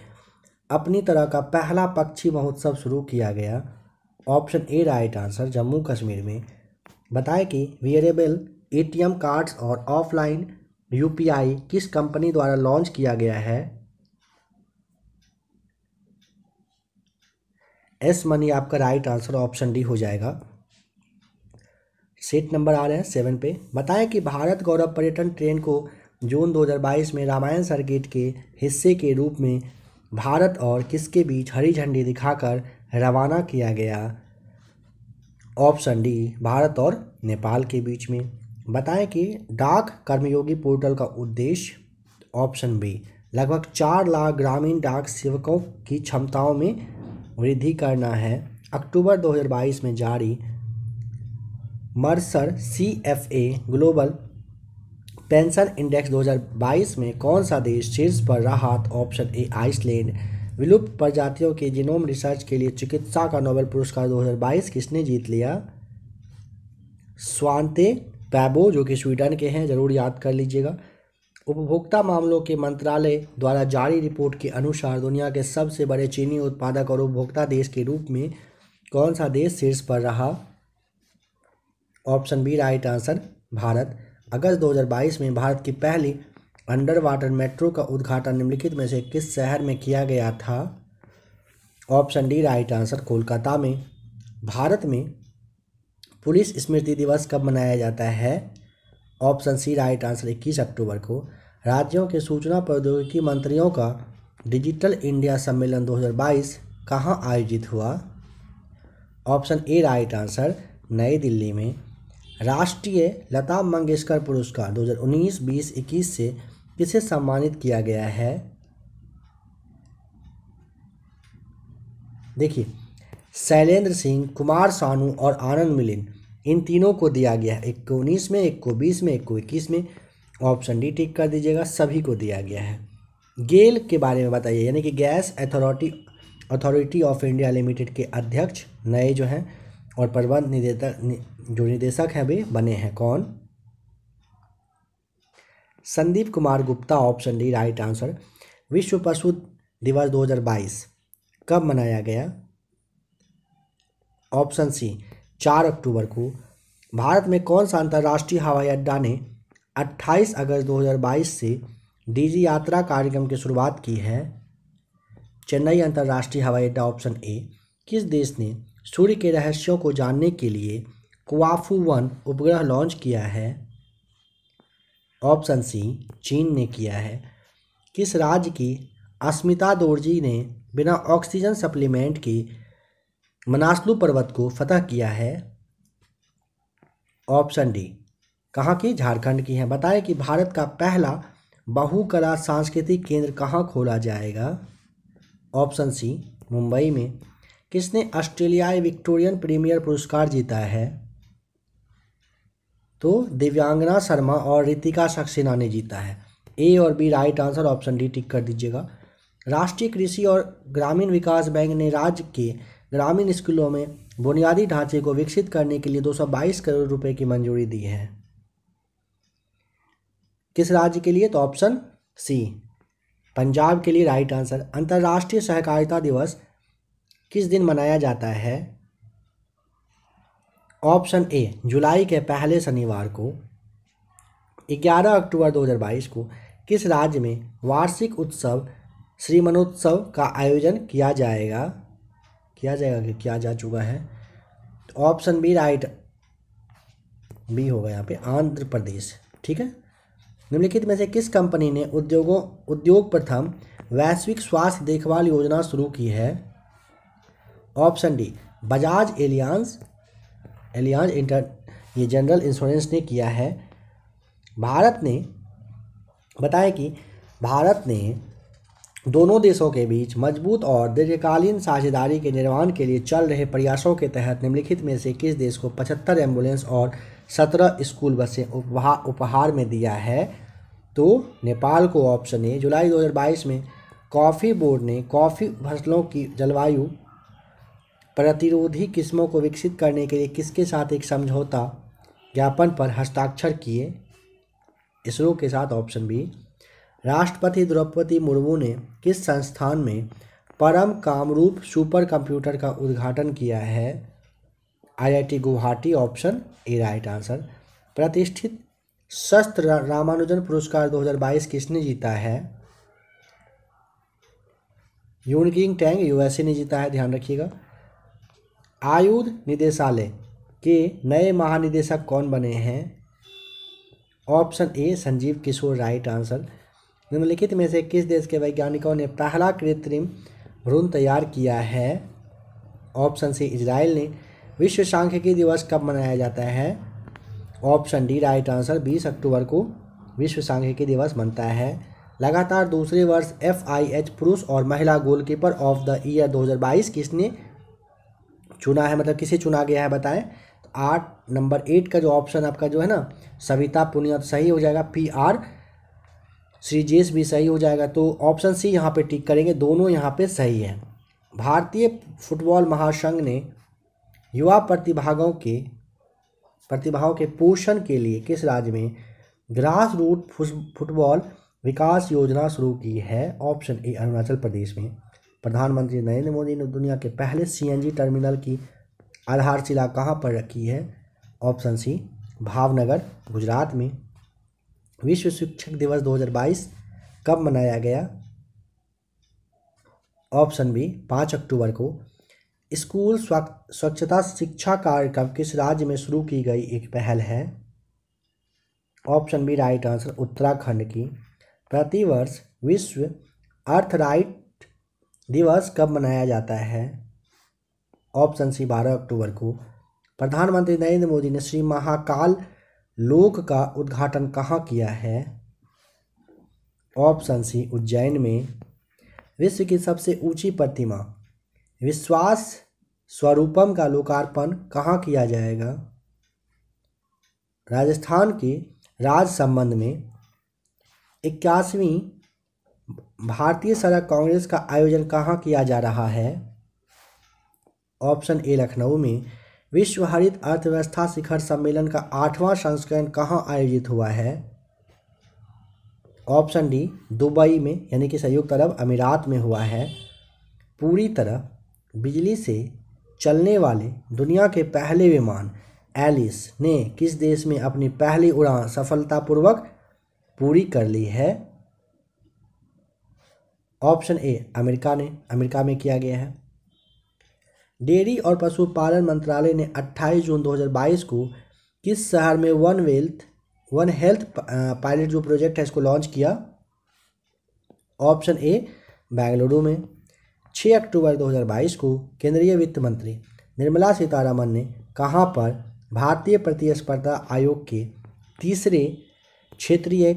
Speaker 1: अपनी तरह का पहला पक्षी महोत्सव शुरू किया गया option A right answer Jammu Kashmir में बताएं कि वियरेबल एटीएम कार्ड्स और ऑफलाइन यू किस कंपनी द्वारा लॉन्च किया गया है एस मनी आपका राइट आंसर ऑप्शन डी हो जाएगा सेट नंबर आ रहा है सेवन पे बताएं कि भारत गौरव पर्यटन ट्रेन को जून 2022 में रामायण सर्किट के हिस्से के रूप में भारत और किसके बीच हरी झंडी दिखाकर रवाना किया गया ऑप्शन डी भारत और नेपाल के बीच में बताएं कि डाक कर्मयोगी पोर्टल का उद्देश्य ऑप्शन बी लगभग चार लाख ग्रामीण डाक सेवकों की क्षमताओं में वृद्धि करना है अक्टूबर 2022 में जारी Mercer C F A global pension index 2022 में कौन सा देश शीर्ष पर रहा तो ऑप्शन ए आइसलैंड विलुप्त प्रजातियों के जीनोम रिसर्च के लिए चिकित्सा का नोबेल पुरस्कार 2022 किसने जीत लिया स्वांते पैबो जो कि स्वीडन के हैं ज़रूर याद कर लीजिएगा उपभोक्ता मामलों के मंत्रालय द्वारा जारी रिपोर्ट के अनुसार दुनिया के सबसे बड़े चीनी उत्पादक और उपभोक्ता देश के रूप में कौन सा देश शीर्ष पर रहा option B right answer Bharat अगस्त 2022 में भारत की पहली अंडर वाटर मेट्रो का उद्घाटन निम्नलिखित में से किस शहर में किया गया था option D right answer Kolkata में भारत में पुलिस स्मृति दिवस कब मनाया जाता है ऑप्शन सी राइट आंसर इक्कीस अक्टूबर को राज्यों के सूचना प्रौद्योगिकी मंत्रियों का डिजिटल इंडिया सम्मेलन 2022 कहां आयोजित हुआ option A right answer New Delhi में राष्ट्रीय लता मंगेशकर पुरस्कार 2019, 20, 21 से किसे सम्मानित किया गया है देखिए शैलेंद्र सिंह कुमार सानू और आनंद मिलिन इन तीनों को दिया गया है एक को उन्नीस में एक को बीस में एक को इक्कीस में ऑप्शन डी टिक कर दीजिएगा सभी को दिया गया है गेल के बारे में बताइए यानी कि gas authority authority of India limited के अध्यक्ष नए जो हैं और प्रबंध निदेशक जो निदेशक हैं वे बने हैं कौन Sandeep Kumar Gupta option D right answer विश्व पशु दिवस 2022 कब मनाया गया ऑप्शन सी चार अक्टूबर को भारत में कौन सा अंतर्राष्ट्रीय हवाई अड्डा ने 28 अगस्त 2022 से डीजी यात्रा कार्यक्रम की शुरुआत की है चेन्नई अंतर्राष्ट्रीय हवाई अड्डा ऑप्शन ए किस देश ने सूर्य के रहस्यों को जानने के लिए क्वाफू वन उपग्रह लॉन्च किया है ऑप्शन सी चीन ने किया है किस राज्य की अस्मिता दोर्जी ने बिना ऑक्सीजन सप्लीमेंट के मनासलू पर्वत को फतह किया है ऑप्शन डी कहाँ की झारखंड की है बताएं कि भारत का पहला बहुकला सांस्कृतिक केंद्र कहाँ खोला जाएगा ऑप्शन सी मुंबई में किसने ऑस्ट्रेलियाई विक्टोरियन प्रीमियर पुरस्कार जीता है तो दिव्यांगना शर्मा और रितिका सक्सेना ने जीता है ए और B right answer option D tick कर दीजिएगा राष्ट्रीय कृषि और ग्रामीण विकास बैंक ने राज्य के ग्रामीण स्कूलों में बुनियादी ढांचे को विकसित करने के लिए 222 करोड़ रुपए की मंजूरी दी है किस राज्य के लिए तो ऑप्शन सी पंजाब के लिए राइट आंसर अंतर्राष्ट्रीय सहकारिता दिवस किस दिन मनाया जाता है ऑप्शन ए जुलाई के पहले शनिवार को 11 अक्टूबर 2022 को किस राज्य में वार्षिक उत्सव श्रीमनोत्सव का आयोजन किया जाएगा किया जाएगा कि किया जा चुका है ऑप्शन बी राइट बी होगा यहाँ पे आंध्र प्रदेश ठीक है निम्नलिखित में से किस कंपनी ने उद्योगों उद्योग प्रथम वैश्विक स्वास्थ्य देखभाल योजना शुरू की है option D Bajaj Allianz Allianz इंटर ये जनरल इंश्योरेंस ने किया है भारत ने बताया कि भारत ने दोनों देशों के बीच मजबूत और दीर्घकालीन साझेदारी के निर्माण के लिए चल रहे प्रयासों के तहत निम्नलिखित में से किस देश को 75 एम्बुलेंस और 17 स्कूल बसें उपहार उपहार में दिया है तो नेपाल को ऑप्शन ए जुलाई 2022 में कॉफ़ी बोर्ड ने कॉफ़ी फसलों की जलवायु प्रतिरोधी किस्मों को विकसित करने के लिए किसके साथ एक समझौता ज्ञापन पर हस्ताक्षर किए इसरो के साथ ऑप्शन बी राष्ट्रपति द्रौपदी मुर्मू ने किस संस्थान में परम कामरूप सुपर कंप्यूटर का उद्घाटन किया है IIT Guwahati option A right answer प्रतिष्ठित शस्त्र रामानुजन पुरस्कार 2022 किसने जीता है यूनकिंग टैंग यूएसए ने जीता है ध्यान रखिएगा आयुध निदेशालय के नए महानिदेशक कौन बने हैं option A Sanjeev Kishore right answer निम्नलिखित में से किस देश के वैज्ञानिकों ने पहला कृत्रिम भ्रूण तैयार किया है ऑप्शन सी इजराइल ने विश्व सांख्यिकी दिवस कब मनाया जाता है ऑप्शन डी राइट आंसर 20 अक्टूबर को विश्व सांख्यिकी दिवस मनता है लगातार दूसरे वर्ष एफ पुरुष और महिला गोलकीपर ऑफ द ईयर 2022 किसने चुना है मतलब किसे चुना गया है बताएं तो आठ नंबर एट का जो ऑप्शन आपका जो है ना सविता पुनिया तो सही हो जाएगा पी आर श्री जेस भी सही हो जाएगा तो ऑप्शन सी यहाँ पे टिक करेंगे दोनों यहाँ पे सही है भारतीय फुटबॉल महासंघ ने युवा प्रतिभागों के प्रतिभाओं के पोषण के लिए किस राज्य में ग्रास रूट फुटबॉल विकास योजना शुरू की है ऑप्शन ए अरुणाचल प्रदेश में प्रधानमंत्री नरेंद्र मोदी ने दुनिया के पहले सीएनजी टर्मिनल की आधारशिला कहाँ पर रखी है ऑप्शन सी भावनगर गुजरात में विश्व शिक्षक दिवस 2022 कब मनाया गया ऑप्शन बी पाँच अक्टूबर को स्कूल स्वच्छता शिक्षा कार्यक्रम किस राज्य में शुरू की गई एक पहल है option B right answer Uttarakhand की प्रतिवर्ष विश्व अर्थ राइट दिवस कब मनाया जाता है ऑप्शन सी बारह अक्टूबर को प्रधानमंत्री नरेंद्र मोदी ने श्री महाकाल लोक का उद्घाटन कहाँ किया है ऑप्शन सी उज्जैन में विश्व की सबसे ऊंची प्रतिमा विश्वास स्वरूपम का लोकार्पण कहाँ किया जाएगा राजस्थान के राज संबंध में इक्यासवीं भारतीय सड़क कांग्रेस का आयोजन कहाँ किया जा रहा है ऑप्शन ए लखनऊ में विश्व हरित अर्थव्यवस्था शिखर सम्मेलन का आठवां संस्करण कहाँ आयोजित हुआ है ऑप्शन डी दुबई में यानी कि संयुक्त अरब अमीरात में हुआ है पूरी तरह बिजली से चलने वाले दुनिया के पहले विमान एलिस ने किस देश में अपनी पहली उड़ान सफलतापूर्वक पूरी कर ली है ऑप्शन ए अमेरिका ने अमेरिका में किया गया है डेयरी और पशुपालन मंत्रालय ने 28 जून 2022 को किस शहर में one wealth one health pilot जो प्रोजेक्ट है इसको लॉन्च किया ऑप्शन ए बेंगलुरु में 6 अक्टूबर 2022 को केंद्रीय वित्त मंत्री निर्मला सीतारमन ने कहाँ पर भारतीय प्रतिस्पर्धा आयोग के तीसरे क्षेत्रीय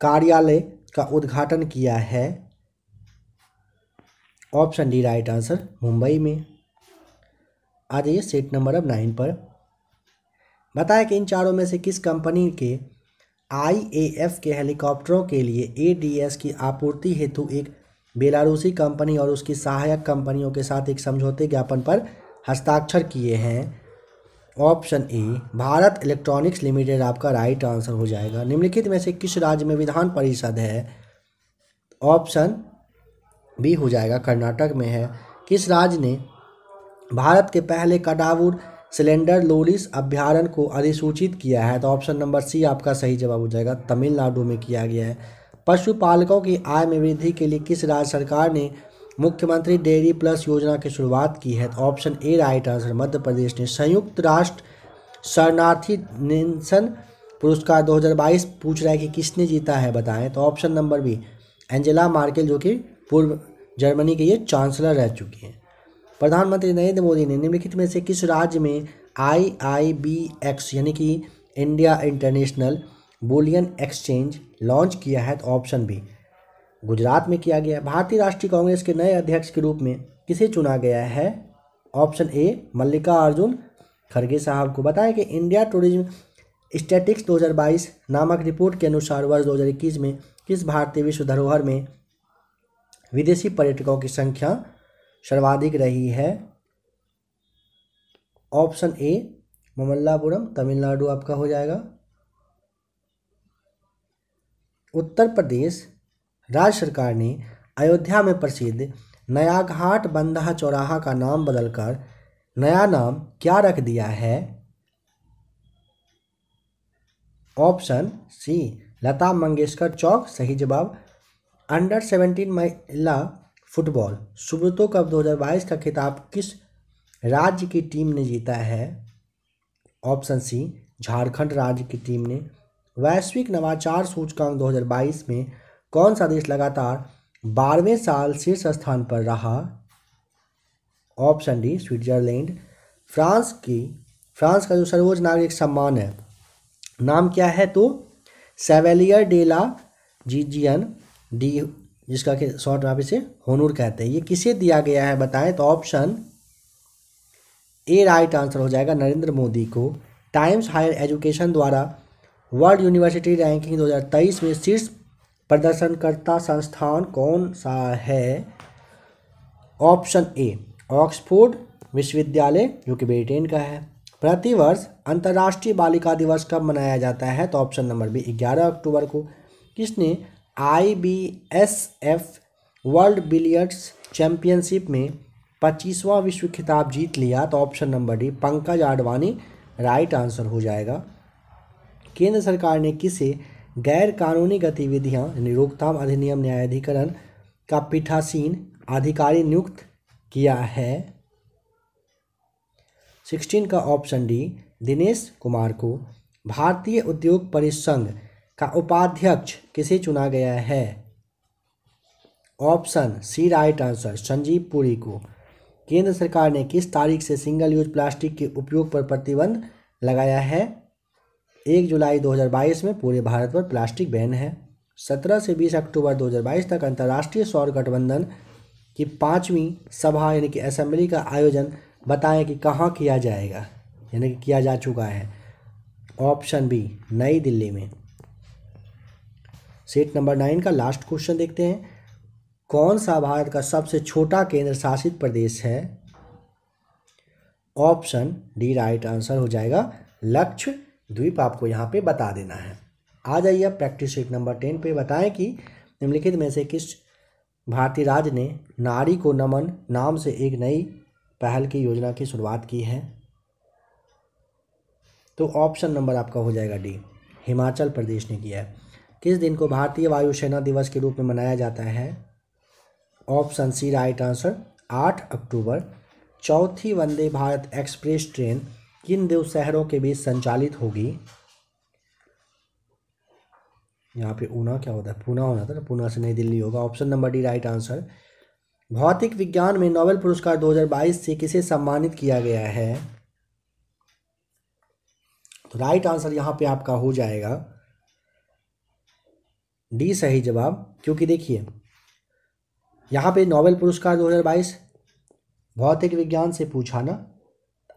Speaker 1: कार्यालय का उद्घाटन किया है option D right answer Mumbai में आ जाइए सेट नंबर अब नाइन पर बताया कि इन चारों में से किस कंपनी के एफ के हेलीकॉप्टरों के लिए एस की आपूर्ति हेतु एक बेलारूसी कंपनी और उसकी सहायक कंपनियों के साथ एक समझौते ज्ञापन पर हस्ताक्षर किए हैं option A Bharat electronics limited आपका राइट आंसर हो जाएगा निम्नलिखित में से किस राज्य में विधान परिषद है ऑप्शन बी हो जाएगा कर्नाटक में है किस राज्य ने भारत के पहले कडावुर सिलेंडर लोरिस अभ्यारण को अधिसूचित किया है तो ऑप्शन नंबर सी आपका सही जवाब हो जाएगा तमिलनाडु में किया गया है पशुपालकों की आय में वृद्धि के लिए किस राज्य सरकार ने मुख्यमंत्री डेयरी प्लस योजना की शुरुआत की है तो option A right answer Madhya Pradesh ने संयुक्त राष्ट्र शरणार्थी निशन पुरस्कार 2022 पूछ रहा है कि किसने जीता है बताएं तो option number B Angela Merkel जो कि पूर्व जर्मनी के ये चांसलर रह चुकी हैं प्रधानमंत्री नरेंद्र मोदी ने निम्नलिखित में से किस राज्य में आई आई बी एक्स यानी कि India international bullion exchange launch किया है तो ऑप्शन बी गुजरात में किया गया भारतीय राष्ट्रीय कांग्रेस के नए अध्यक्ष के रूप में किसे चुना गया है ऑप्शन ए मल्लिका अर्जुन खड़गे साहब को बताया कि इंडिया टूरिज्म स्टैटिक्स 2022 नामक रिपोर्ट के अनुसार वर्ष 2021 में किस भारतीय विश्व धरोहर में विदेशी पर्यटकों की संख्या सर्वाधिक रही है ऑप्शन ए ममल्लापुरम तमिलनाडु आपका हो जाएगा उत्तर प्रदेश राज्य सरकार ने अयोध्या में प्रसिद्ध नया घाट बंधा चौराहा का नाम बदलकर नया नाम क्या रख दिया है ऑप्शन सी लता मंगेशकर चौक सही जवाब अंडर सेवेंटीन महिला फुटबॉल सुब्रतो कप 2022 का खिताब किस राज्य की टीम ने जीता है ऑप्शन सी झारखंड राज्य की टीम ने वैश्विक नवाचार सूचकांक 2022 में कौन सा देश लगातार बारहवें साल शीर्ष स्थान पर रहा ऑप्शन डी स्विट्जरलैंड फ्रांस की फ्रांस का जो सर्वोच्च नागरिक सम्मान है नाम क्या है तो सेवेलियर डेला जीजियन डी जिसका कि शॉर्ट आप इसे होनूर कहते हैं ये किसे दिया गया है बताएं तो ऑप्शन ए राइट आंसर हो जाएगा नरेंद्र मोदी को टाइम्स हायर एजुकेशन द्वारा वर्ल्ड यूनिवर्सिटी रैंकिंग 2023 में शीर्ष प्रदर्शनकर्ता संस्थान कौन सा है ऑप्शन ए ऑक्सफोर्ड विश्वविद्यालय जो कि ब्रिटेन का है प्रतिवर्ष अंतर्राष्ट्रीय बालिका दिवस कब मनाया जाता है तो ऑप्शन नंबर बी ग्यारह अक्टूबर को किसने I B S F World Billiards Championship में पच्चीसवां विश्व खिताब जीत लिया तो option number D Pankaj Advani right answer हो जाएगा केंद्र सरकार ने किसे गैर कानूनी गतिविधियां यानी रोकथाम अधिनियम न्यायाधिकरण का पीठासीन अधिकारी नियुक्त किया है सिक्सटीन का ऑप्शन डी दिनेश कुमार को भारतीय उद्योग परिसंघ का उपाध्यक्ष किसे चुना गया है option C right answer Sanjeev Puri को केंद्र सरकार ने किस तारीख से सिंगल यूज प्लास्टिक के उपयोग पर प्रतिबंध लगाया है एक जुलाई 2022 में पूरे भारत पर प्लास्टिक बैन है 17 से 20 अक्टूबर 2022 तक अंतर्राष्ट्रीय सौर गठबंधन की पाँचवीं सभा यानी कि असेंबली का आयोजन बताएं कि कहाँ किया जाएगा यानी कि किया जा चुका है ऑप्शन बी नई दिल्ली में सेट नंबर नाइन का लास्ट क्वेश्चन देखते हैं कौन सा भारत का सबसे छोटा केंद्र शासित प्रदेश है ऑप्शन डी राइट आंसर हो जाएगा लक्ष्य द्वीप आपको यहाँ पे बता देना है आ जाइए आप प्रैक्टिस शीट नंबर टेन पे बताएं कि निम्नलिखित में से किस भारतीय राज्य ने नारी को नमन नाम से एक नई पहल की योजना की शुरुआत की है तो ऑप्शन नंबर आपका हो जाएगा डी हिमाचल प्रदेश ने किया है किस दिन को भारतीय वायुसेना दिवस के रूप में मनाया जाता है ऑप्शन सी राइट आंसर आठ अक्टूबर चौथी वंदे भारत एक्सप्रेस ट्रेन किन दो शहरों के बीच संचालित होगी यहाँ पे ऊना क्या होता है पूना होना था ना पूना से नई दिल्ली होगा option number D right answer भौतिक विज्ञान में नोबेल पुरस्कार 2022 से किसे सम्मानित किया गया है तो राइट आंसर यहाँ पे आपका हो जाएगा डी सही जवाब क्योंकि देखिए यहाँ पे नोबेल पुरस्कार 2022 भौतिक विज्ञान से पूछा ना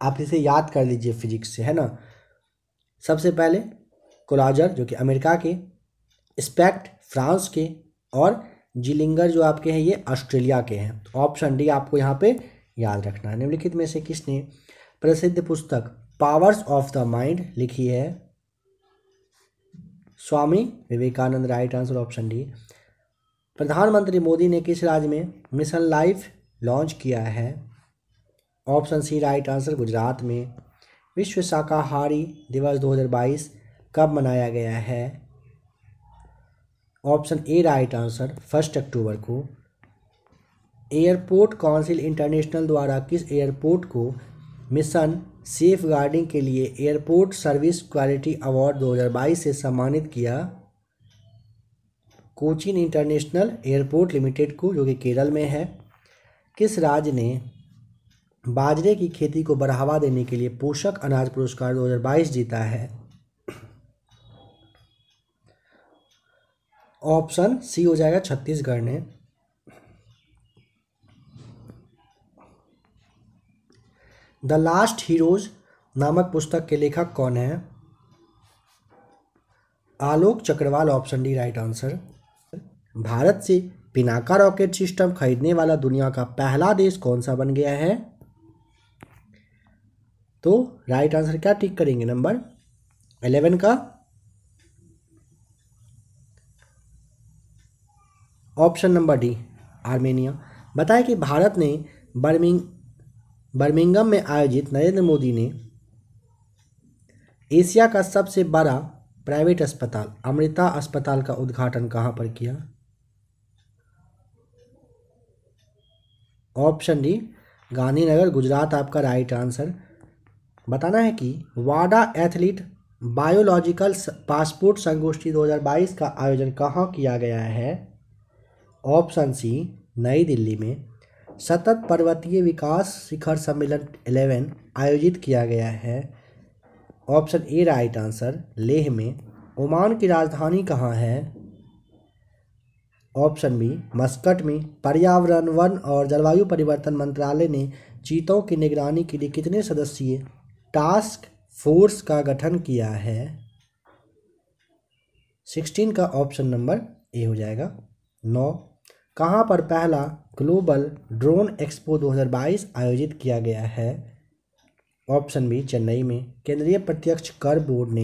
Speaker 1: आप इसे याद कर लीजिए फिजिक्स से है ना सबसे पहले कोलाजर जो कि अमेरिका के स्पेक्ट फ्रांस के और जिलिंगर जो आपके हैं ये ऑस्ट्रेलिया के हैं तो ऑप्शन डी आपको यहाँ पे याद रखना है निम्नलिखित में से किसने प्रसिद्ध पुस्तक पावर्स ऑफ द माइंड लिखी है Swami Vivekananda right answer option D प्रधानमंत्री मोदी ने किस राज्य में मिशन लाइफ लॉन्च किया है option C right answer Gujarat में विश्व शाकाहारी दिवस 2022 कब मनाया गया है option A right answer first October को एयरपोर्ट काउंसिल इंटरनेशनल द्वारा किस एयरपोर्ट को मिशन सेफ गार्डिंग के लिए एयरपोर्ट सर्विस क्वालिटी अवार्ड 2022 से सम्मानित किया कोचिन इंटरनेशनल एयरपोर्ट लिमिटेड को जो कि केरल में है किस राज्य ने बाजरे की खेती को बढ़ावा देने के लिए पोषक अनाज पुरस्कार 2022 जीता है ऑप्शन सी हो जाएगा छत्तीसगढ़ ने द लास्ट हीरोज नामक पुस्तक के लेखक कौन है Alok Chakrawal option D right answer Bharat से पिनाका रॉकेट सिस्टम खरीदने वाला दुनिया का पहला देश कौन सा बन गया है तो राइट आंसर क्या टिक करेंगे नंबर एलेवन का ऑप्शन नंबर डी आर्मेनिया बताया कि भारत ने बर्मिंग बर्मिंगम में आयोजित नरेंद्र मोदी ने एशिया का सबसे बड़ा प्राइवेट अस्पताल अमृता अस्पताल का उद्घाटन कहाँ पर किया ऑप्शन डी गांधीनगर गुजरात आपका राइट आंसर बताना है कि वाडा एथलीट बायोलॉजिकल पासपोर्ट संगोष्ठी 2022 का आयोजन कहाँ किया गया है ऑप्शन सी नई दिल्ली में सतत पर्वतीय विकास शिखर सम्मेलन इलेवन आयोजित किया गया है option A right answer Leh में ओमान की राजधानी कहाँ है ऑप्शन बी मस्कट में पर्यावरण वन और जलवायु परिवर्तन मंत्रालय ने चीतों की निगरानी के लिए कितने सदस्यीय टास्क फोर्स का गठन किया है सिक्सटीन का ऑप्शन नंबर ए हो जाएगा नौ कहाँ पर पहला ग्लोबल ड्रोन एक्सपो 2022 आयोजित किया गया है ऑप्शन बी चेन्नई में केंद्रीय प्रत्यक्ष कर बोर्ड ने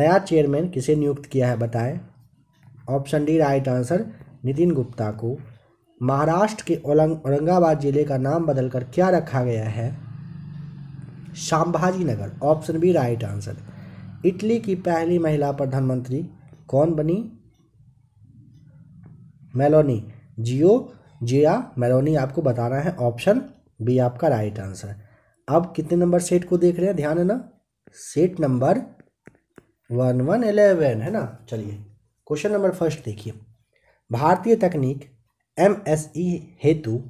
Speaker 1: नया चेयरमैन किसे नियुक्त किया है बताएं option D right answer Nitin Gupta को महाराष्ट्र के औरंगाबाद जिले का नाम बदलकर क्या रखा गया है Sambhaji Nagar option B right answer Italy की पहली महिला प्रधानमंत्री कौन बनी मेलोनी जियो जिया मेलोनी आपको बताना है ऑप्शन बी आपका राइट आंसर अब कितने नंबर सेट को देख रहे हैं ध्यान है ना set number one one eleven है ना चलिए क्वेश्चन नंबर फर्स्ट देखिए भारतीय तकनीक ई हेतु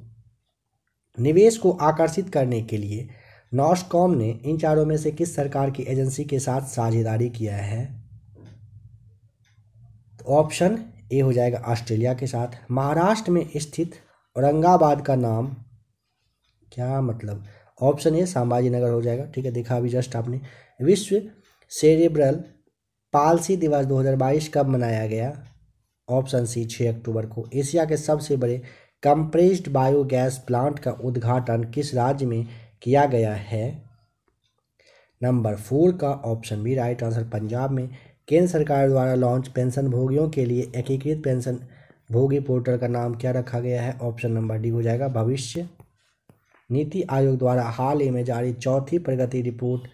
Speaker 1: निवेश को आकर्षित करने के लिए नॉस्कॉम ने इन चारों में से किस सरकार की एजेंसी के साथ साझेदारी किया है तो ऑप्शन ए हो जाएगा ऑस्ट्रेलिया के साथ महाराष्ट्र में स्थित औरंगाबाद का नाम क्या मतलब ऑप्शन ए संभाजी नगर हो जाएगा ठीक है देखा अभी जस्ट आपने विश्व सेरेब्रल पालसी दिवस 2022 कब मनाया गया ऑप्शन सी 6 अक्टूबर को एशिया के सबसे बड़े कंप्रेस्ड बायोगैस प्लांट का उद्घाटन किस राज्य में किया गया है नंबर फोर का option B right answer Punjab में केंद्र सरकार द्वारा लॉन्च पेंशन भोगियों के लिए एकीकृत पेंशन भोगी पोर्टल का नाम क्या रखा गया है ऑप्शन नंबर डी हो जाएगा भविष्य नीति आयोग द्वारा हाल ही में जारी चौथी प्रगति रिपोर्ट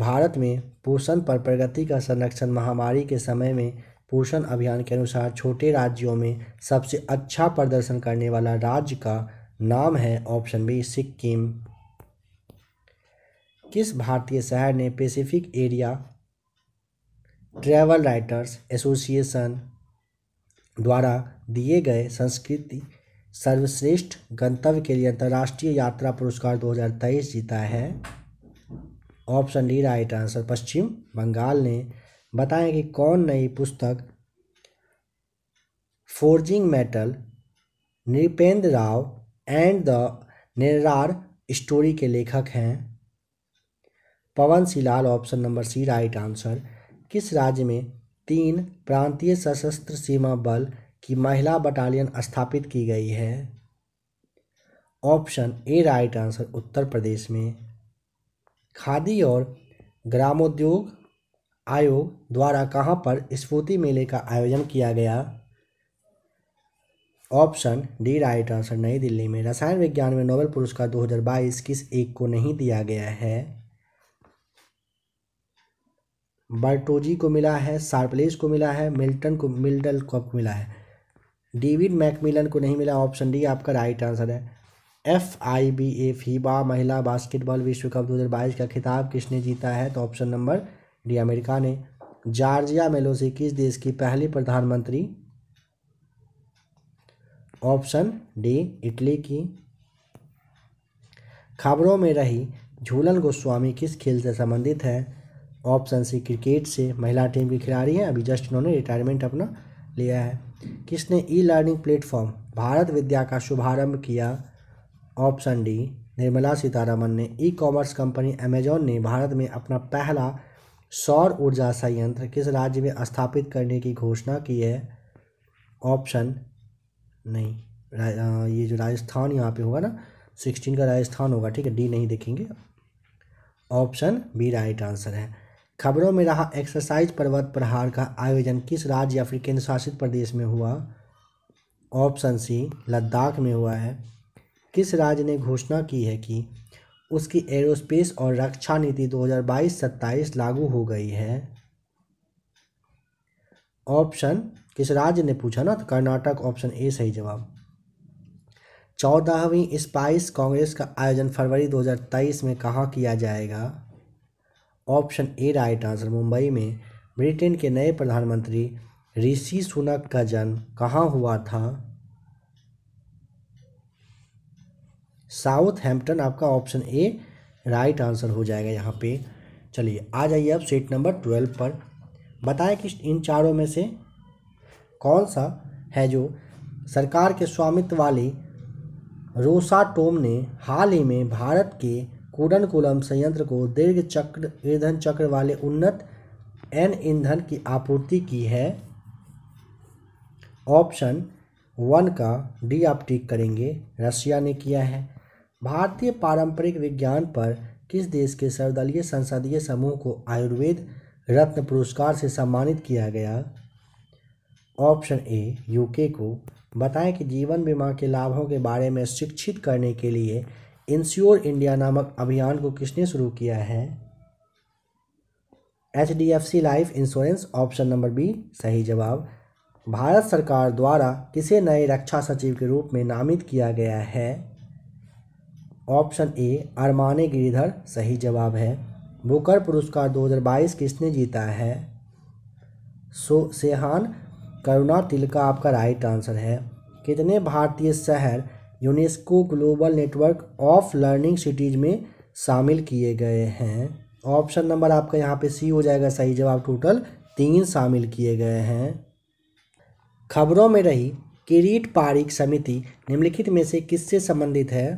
Speaker 1: भारत में पोषण पर प्रगति का संरक्षण महामारी के समय में पोषण अभियान के अनुसार छोटे राज्यों में सबसे अच्छा प्रदर्शन करने वाला राज्य का नाम है ऑप्शन बी सिक्किम किस भारतीय शहर ने Pacific Area Travel Writers Association द्वारा दिए गए संस्कृति सर्वश्रेष्ठ गंतव्य के लिए अंतर्राष्ट्रीय यात्रा पुरस्कार 2023 जीता है option D right answer Paschim Bengal ने बताया कि कौन नई पुस्तक Forging Metal Nripendra Rao and the निरार स्टोरी के लेखक हैं पवन सिलाल option number C right answer किस राज्य में तीन प्रांतीय सशस्त्र सीमा बल की महिला बटालियन स्थापित की गई है option A right answer Uttar Pradesh में खादी और ग्रामोद्योग आयोग द्वारा कहाँ पर स्फूर्ति मेले का आयोजन किया गया option D right answer New Delhi में रसायन विज्ञान में नोबेल पुरस्कार 2022 किस एक को नहीं दिया गया है बर्टोजी को मिला है सार्पलेस को मिला है मिल्टन को मिल्डल कप को मिला है डेविड मैकमिलन को नहीं मिला ऑप्शन डी आपका राइट आंसर है F I B A FIBA महिला बास्केटबॉल विश्व कप 2022 का खिताब किसने जीता है तो ऑप्शन नंबर डी अमेरिका ने जॉर्जिया मेलोसी किस देश की पहली प्रधानमंत्री ऑप्शन डी इटली की खबरों में रही झूलन गोस्वामी किस खेल से संबंधित है ऑप्शन सी क्रिकेट से महिला टीम के खिलाड़ी हैं अभी जस्ट इन्होंने रिटायरमेंट अपना लिया है किसने e learning platform Bharat Vidya का शुभारंभ किया ऑप्शन डी निर्मला सीतारमन ने ई कॉमर्स कंपनी अमेजॉन ने भारत में अपना पहला सौर ऊर्जा संयंत्र किस राज्य में स्थापित करने की घोषणा की है ऑप्शन नहीं ये जो राजस्थान यहाँ पे होगा ना सिक्सटीन का राजस्थान होगा ठीक है डी नहीं देखेंगे ऑप्शन बी राइट आंसर है खबरों में रहा एक्सरसाइज पर्वत प्रहार का आयोजन किस राज्य या फिर केंद्र शासित प्रदेश में हुआ ऑप्शन सी लद्दाख में हुआ है किस राज्य ने घोषणा की है कि उसकी एरोस्पेस और रक्षा नीति 2022-27 लागू हो गई है ऑप्शन किस राज्य ने पूछा ना तो कर्नाटक ऑप्शन ए सही जवाब चौदहवीं स्पाइस कांग्रेस का आयोजन फरवरी 2023 में कहाँ किया जाएगा option A right answer Mumbai में ब्रिटेन के नए प्रधानमंत्री ऋषि सुनक का जन्म कहाँ हुआ था साउथ हैम्पटन आपका ऑप्शन ए राइट आंसर हो जाएगा यहाँ पे चलिए आ जाइए अब सेट नंबर ट्वेल्व पर बताएं कि इन चारों में से कौन सा है जो सरकार के स्वामित्व वाली रोसाटोम ने हाल ही में भारत के कुडनकुलम संयंत्र को दीर्घ चक्र ईंधन चक्र वाले उन्नत एन ईंधन की आपूर्ति की है ऑप्शन वन का डी आप टिक करेंगे रशिया ने किया है भारतीय पारंपरिक विज्ञान पर किस देश के सर्वदलीय संसदीय समूह को आयुर्वेद रत्न पुरस्कार से सम्मानित किया गया ऑप्शन ए यूके को बताएं कि जीवन बीमा के लाभों के बारे में शिक्षित करने के लिए इंश्योर इंडिया नामक अभियान को किसने शुरू किया है H D F C life insurance option number B सही जवाब भारत सरकार द्वारा किसे नए रक्षा सचिव के रूप में नामित किया गया है ऑप्शन ए अरमाने गिरिधर सही जवाब है बुकर पुरस्कार 2022 किसने जीता है सो सेहान करुणा तिलका आपका राइट आंसर है कितने भारतीय शहर UNESCO Global Network of Learning Cities में शामिल किए गए हैं ऑप्शन नंबर आपका यहाँ पे सी हो जाएगा सही जवाब टोटल तीन शामिल किए गए हैं खबरों में रही किरीट पारिक समिति निम्नलिखित में से किससे संबंधित है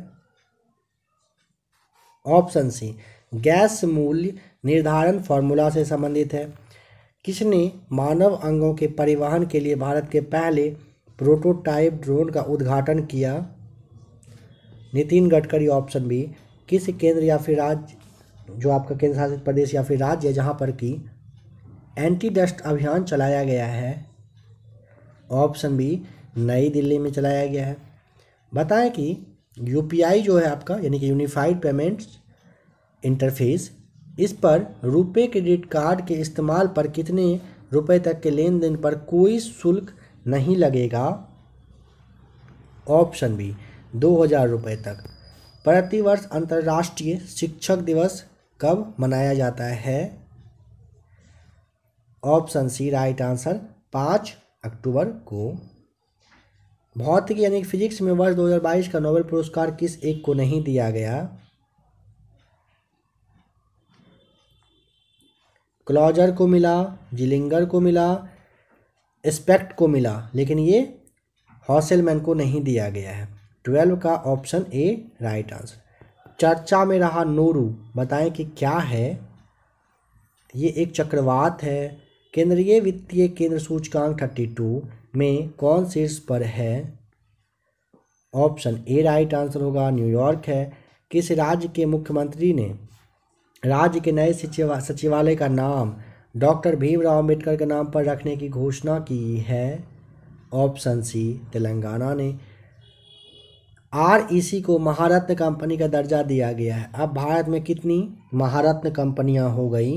Speaker 1: ऑप्शन सी गैस मूल्य निर्धारण फॉर्मूला से संबंधित है किसने मानव अंगों के परिवहन के लिए भारत के पहले प्रोटोटाइप ड्रोन का उद्घाटन किया नितिन गडकरी ऑप्शन बी किस केंद्र या फिर राज्य जो आपका केंद्र शासित प्रदेश या फिर राज्य है जहाँ पर कि एंटी डस्ट अभियान चलाया गया है ऑप्शन बी नई दिल्ली में चलाया गया है बताएं कि यूपीआई जो है आपका यानी कि यूनिफाइड पेमेंट्स इंटरफेस इस पर रुपए क्रेडिट कार्ड के इस्तेमाल पर कितने रुपए तक के लेन देन पर कोई शुल्क नहीं लगेगा ऑप्शन बी दो हज़ार रुपये तक प्रतिवर्ष अंतर्राष्ट्रीय शिक्षक दिवस कब मनाया जाता है ऑप्शन सी राइट आंसर पाँच अक्टूबर को भौतिक यानी फिजिक्स में वर्ष 2022 का नोबेल पुरस्कार किस एक को नहीं दिया गया क्लॉजर को मिला जिलिंगर को मिला स्पेक्ट को मिला लेकिन ये हॉसेलमैन को नहीं दिया गया है ट्वेल्व का ऑप्शन ए राइट आंसर चर्चा में रहा नोरू बताएं कि क्या है ये एक चक्रवात है केंद्रीय वित्तीय केंद्र सूचकांक थर्टी टू में कौन शीर्ष पर है ऑप्शन ए राइट आंसर होगा न्यूयॉर्क है किस राज्य के मुख्यमंत्री ने राज्य के नए सचिवा सचिवालय का नाम डॉक्टर भीमराव अम्बेडकर के नाम पर रखने की घोषणा की है ऑप्शन सी तेलंगाना ने आर e को महारत्न कंपनी का दर्जा दिया गया है अब भारत में कितनी महारत्न कंपनियां हो गई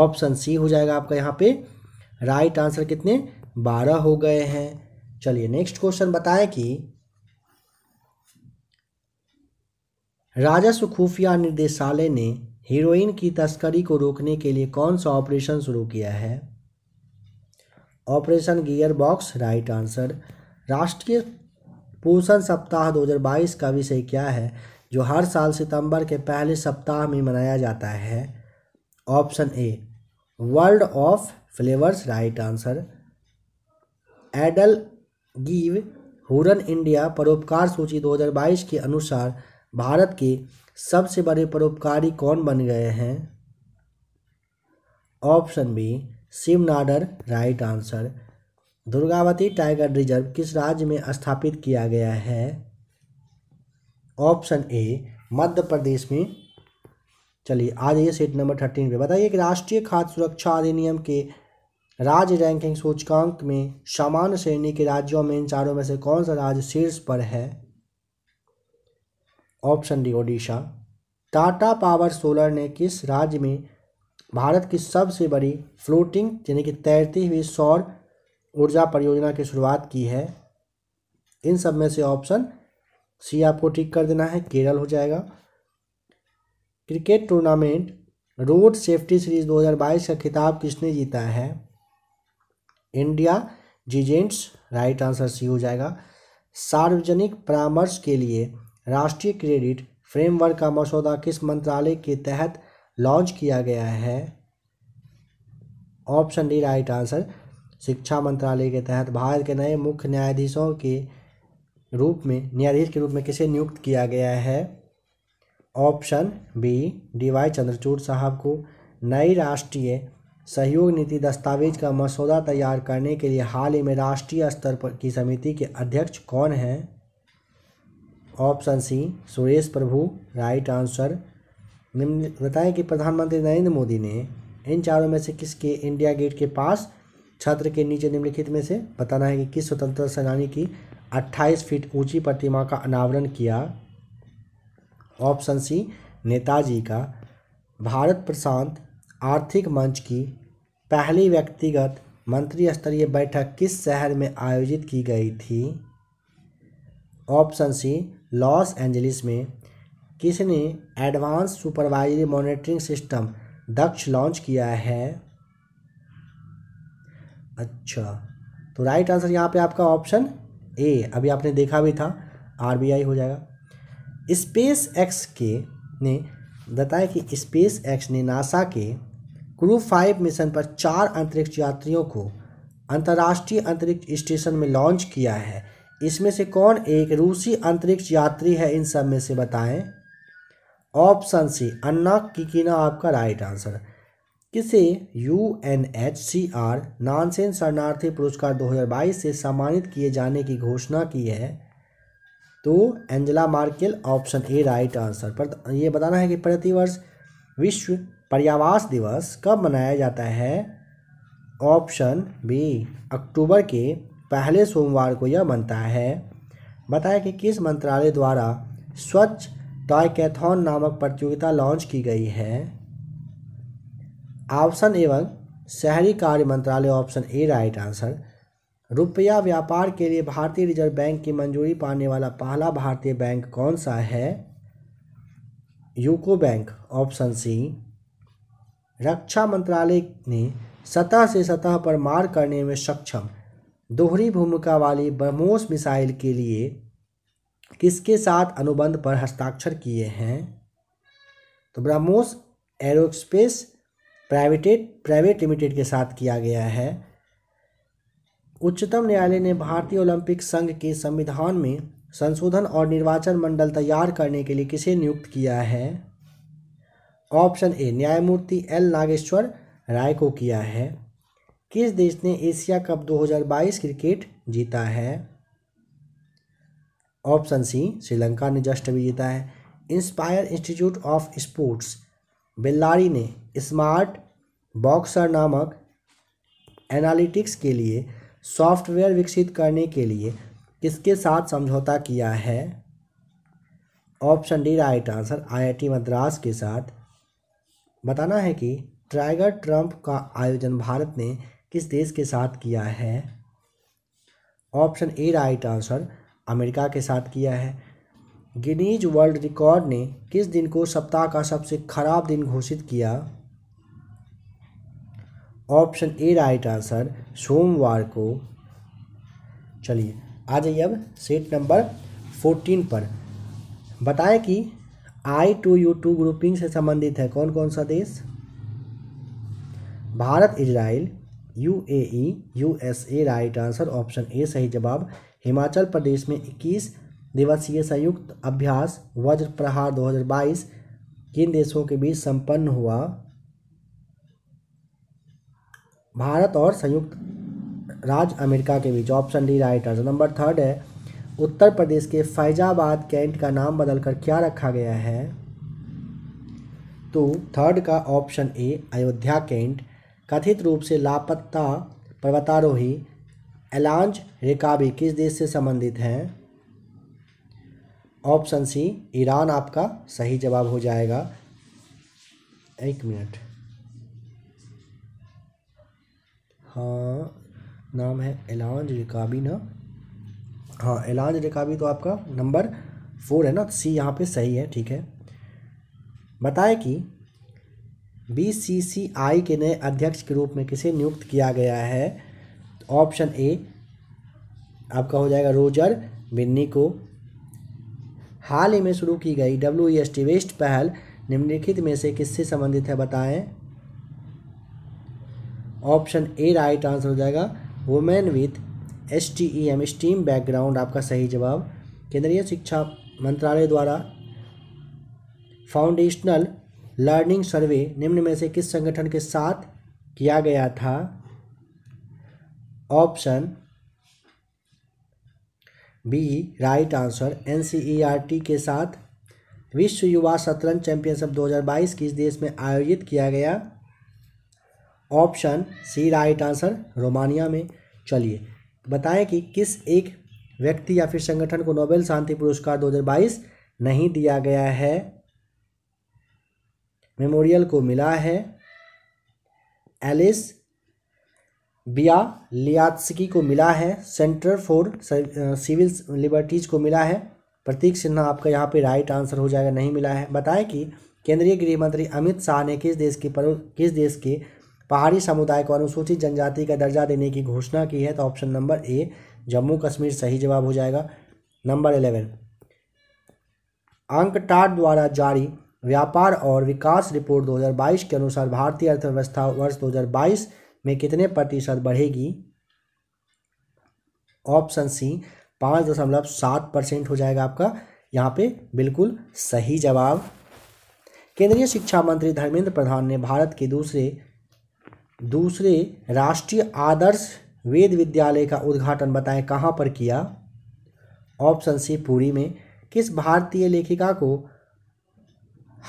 Speaker 1: ऑप्शन सी हो जाएगा आपका यहाँ पे राइट आंसर कितने बारह हो गए हैं चलिए नेक्स्ट क्वेश्चन बताएं कि राजस्व खुफिया निदेशालय ने हीरोइन की तस्करी को रोकने के लिए कौन सा ऑपरेशन शुरू किया है operation gear box right answer राष्ट्रीय पोषण सप्ताह 2022 का विषय क्या है जो हर साल सितंबर के पहले सप्ताह में मनाया जाता है option A World of Flavours right answer EdelGive Hurun India परोपकार सूची 2022 के अनुसार भारत के सबसे बड़े परोपकारी कौन बन गए हैं option B Shiv Nadar Nadar right answer Durgavati tiger reserve किस राज्य में स्थापित किया गया है ऑप्शन ए मध्य प्रदेश में चलिए आज ये सेट नंबर थर्टीन पे बताइए कि राष्ट्रीय खाद्य सुरक्षा अधिनियम के राज्य रैंकिंग सूचकांक में सामान्य श्रेणी के राज्यों में इन चारों में से कौन सा राज्य शीर्ष पर है option D Odisha Tata Power Solar ने किस राज्य में भारत की सबसे बड़ी फ्लोटिंग यानी कि तैरती हुई सौर ऊर्जा परियोजना की शुरुआत की है इन सब में से ऑप्शन सी आपको ठीक कर देना है केरल हो जाएगा cricket tournament road safety series 2022 का खिताब किसने जीता है India Giants right answer C हो जाएगा सार्वजनिक परामर्श के लिए राष्ट्रीय क्रेडिट फ्रेमवर्क का मसौदा किस मंत्रालय के तहत लॉन्च किया गया है ऑप्शन डी राइट आंसर शिक्षा मंत्रालय के तहत भारत के नए मुख्य न्यायाधीशों के रूप में न्यायाधीश के रूप में किसे नियुक्त किया गया है option B D Y Chandrachud साहब को नई राष्ट्रीय सहयोग नीति दस्तावेज का मसौदा तैयार करने के लिए हाल ही में राष्ट्रीय स्तर पर की समिति के अध्यक्ष कौन हैं option C Suresh Prabhu right answer निम्न बताएं कि प्रधानमंत्री नरेंद्र मोदी ने इन चारों में से किसके इंडिया गेट के पास छात्र के नीचे निम्नलिखित में से बताना है कि किस स्वतंत्रता सेनानी की 28 फीट ऊंची प्रतिमा का अनावरण किया ऑप्शन सी नेताजी का भारत प्रशांत आर्थिक मंच की पहली व्यक्तिगत मंत्री स्तरीय बैठक किस शहर में आयोजित की गई थी ऑप्शन सी लॉस एंजलिस में किसने advance supervisory monitoring system Daksh launch किया है अच्छा तो राइट आंसर यहाँ पे आपका ऑप्शन ए अभी आपने देखा भी था आरबीआई हो जाएगा स्पेस एक्स के ने बताया कि स्पेस एक्स ने नासा के क्रू फाइव मिशन पर चार अंतरिक्ष यात्रियों को अंतर्राष्ट्रीय अंतरिक्ष स्टेशन में लॉन्च किया है इसमें से कौन एक रूसी अंतरिक्ष यात्री है इन सब में से बताएं ऑप्शन सी अन्ना किकीना आपका राइट आंसर किसे U N H C R Nansen शरणार्थी पुरस्कार 2022 से सम्मानित किए जाने की घोषणा की है तो Angela Merkel option A right answer पर तो ये बताना है कि प्रतिवर्ष विश्व पर्यावास दिवस कब मनाया जाता है ऑप्शन बी अक्टूबर के पहले सोमवार को यह बनता है बताया कि किस मंत्रालय द्वारा स्वच्छ टॉय कैथॉन नामक प्रतियोगिता लॉन्च की गई है ऑप्शन ए वन शहरी कार्य मंत्रालय ऑप्शन ए राइट आंसर रुपया व्यापार के लिए भारतीय रिजर्व बैंक की मंजूरी पाने वाला पहला भारतीय बैंक कौन सा है यूको बैंक ऑप्शन सी रक्षा मंत्रालय ने सतह से सतह पर मार करने में सक्षम दोहरी भूमिका वाली ब्रह्मोस मिसाइल के लिए किसके साथ अनुबंध पर हस्ताक्षर किए हैं तो BrahMos Aerospace privated private limited के साथ किया गया है उच्चतम न्यायालय ने भारतीय ओलंपिक संघ के संविधान में संशोधन और निर्वाचन मंडल तैयार करने के लिए किसे नियुक्त किया है ऑप्शन ए न्यायमूर्ति एल नागेश्वर राय को किया है किस देश ने एशिया कप 2022 क्रिकेट जीता है ऑप्शन सी श्रीलंका ने जस्ट भी जीता है Inspire Institute of Sports Bellary ने स्मार्ट बॉक्सर नामक एनालिटिक्स के लिए सॉफ्टवेयर विकसित करने के लिए किसके साथ समझौता किया है option D right answer IIT Madras के साथ बताना है कि ट्राइगर ट्रंप का आयोजन भारत ने किस देश के साथ किया है option A right answer America के साथ किया है गिनीज वर्ल्ड रिकॉर्ड ने किस दिन को सप्ताह का सबसे खराब दिन घोषित किया ऑप्शन ए राइट आंसर सोमवार को चलिए आ जाइए अब सेट नंबर फोर्टीन पर बताएं कि I two U two grouping से संबंधित है कौन कौन सा देश Bharat Israel U A E U S A right answer option A सही जवाब हिमाचल प्रदेश में इक्कीस दिवसीय संयुक्त अभ्यास वज्र प्रहार 2022 किन देशों के बीच संपन्न हुआ भारत और संयुक्त राज्य अमेरिका के बीच option D right answer number third है उत्तर प्रदेश के फैजाबाद कैंट का नाम बदलकर क्या रखा गया है तो थर्ड का ऑप्शन ए अयोध्या कैंट कथित रूप से लापता पर्वतारोही एलांज रिकाबी किस देश से संबंधित हैं ऑप्शन सी ईरान आपका सही जवाब हो जाएगा एक मिनट हाँ नाम है एलांज रिकाबी ना हाँ एलांज रिकाबी तो आपका नंबर फोर है ना सी यहाँ पे सही है ठीक है बताए कि बीसीसीआई के नए अध्यक्ष के रूप में किसे नियुक्त किया गया है ऑप्शन ए आपका हो जाएगा रोजर बिन्नी को हाल ही में शुरू की गई डब्ल्यू e वेस्ट पहल निम्नलिखित में से किससे संबंधित है बताएं ऑप्शन ए राइट आंसर हो जाएगा women with S T E M STEM background आपका सही जवाब केंद्रीय शिक्षा मंत्रालय द्वारा फाउंडेशनल लर्निंग सर्वे निम्न में से किस संगठन के साथ किया गया था option B right answer N e के साथ विश्व युवा शतरंज चैंपियनशिप 2022 किस देश में आयोजित किया गया option C right answer Romania में चलिए बताएं कि किस एक व्यक्ति या फिर संगठन को नोबेल शांति पुरस्कार 2022 नहीं दिया गया है मेमोरियल को मिला है एलिस बिया लियात्सकी को मिला है सेंटर फॉर सिविल लिबर्टीज को मिला है प्रतीक सिन्हा आपका यहाँ पे राइट आंसर हो जाएगा नहीं मिला है बताएं कि केंद्रीय गृह मंत्री अमित शाह ने किस देश के किस देश के पहाड़ी समुदाय को अनुसूचित जनजाति का दर्जा देने की घोषणा की है तो option number A Jammu Kashmir सही जवाब हो जाएगा नंबर इलेवन अंकटाट द्वारा जारी व्यापार और विकास रिपोर्ट 2022 के अनुसार भारतीय अर्थव्यवस्था वर्ष 2022 में कितने प्रतिशत बढ़ेगी ऑप्शन सी पाँच दशमलव सात परसेंट हो जाएगा आपका यहाँ पे बिल्कुल सही जवाब केंद्रीय शिक्षा मंत्री धर्मेंद्र प्रधान ने भारत के दूसरे दूसरे राष्ट्रीय आदर्श वेद विद्यालय का उद्घाटन बताएं कहाँ पर किया ऑप्शन सी पूरी में किस भारतीय लेखिका को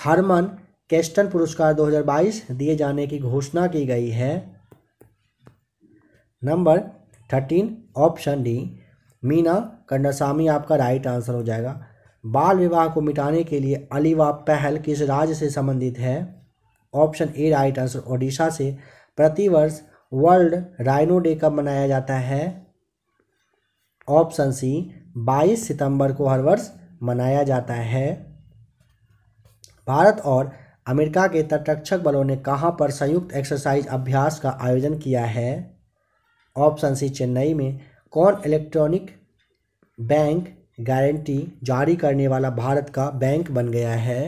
Speaker 1: हरमन कैस्टन पुरस्कार 2022 दिए जाने की घोषणा की गई है number thirteen option D Meena Kandasamy आपका राइट आंसर हो जाएगा बाल विवाह को मिटाने के लिए अलीवा पहल किस राज्य से संबंधित है option A right answer Odisha से प्रतिवर्ष वर्ल्ड राइनो डे कब मनाया जाता है ऑप्शन सी 22 सितंबर को हर वर्ष मनाया जाता है भारत और अमेरिका के तटरक्षक बलों ने कहाँ पर संयुक्त एक्सरसाइज अभ्यास का आयोजन किया है ऑप्शन सी चेन्नई में कौन इलेक्ट्रॉनिक बैंक गारंटी जारी करने वाला भारत का बैंक बन गया है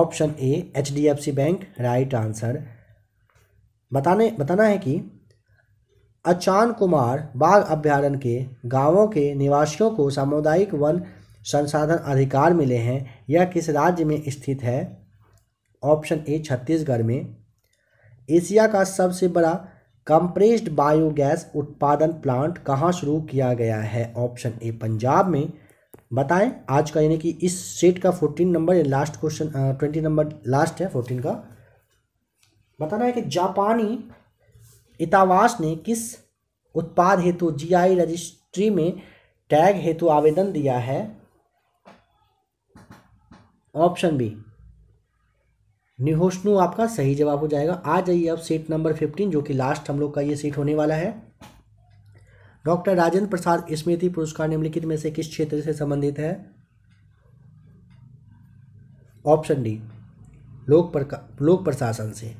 Speaker 1: option A H D F C bank right answer बताने बताना है कि अचान कुमार बाघ अभ्यारण्य के गांवों के निवासियों को सामुदायिक वन संसाधन अधिकार मिले हैं यह किस राज्य में स्थित है ऑप्शन ए छत्तीसगढ़ में एशिया का सबसे बड़ा कंप्रेस्ड बायोगैस उत्पादन प्लांट कहाँ शुरू किया गया है ऑप्शन ए पंजाब में बताएं आज का यानी कि इस सेट का fourteen number last question twenty number last है फोर्टीन का बताना है कि जापानी इतावास ने किस उत्पाद हेतु जीआई रजिस्ट्री में टैग हेतु आवेदन दिया है ऑप्शन बी निहोशनु आपका सही जवाब हो जाएगा आ जाइए अब सीट नंबर फिफ्टीन जो कि लास्ट हम लोग का ये सीट होने वाला है डॉक्टर राजेंद्र प्रसाद स्मृति पुरस्कार निम्नलिखित में से किस क्षेत्र से संबंधित है ऑप्शन डी लोक लोक प्रशासन से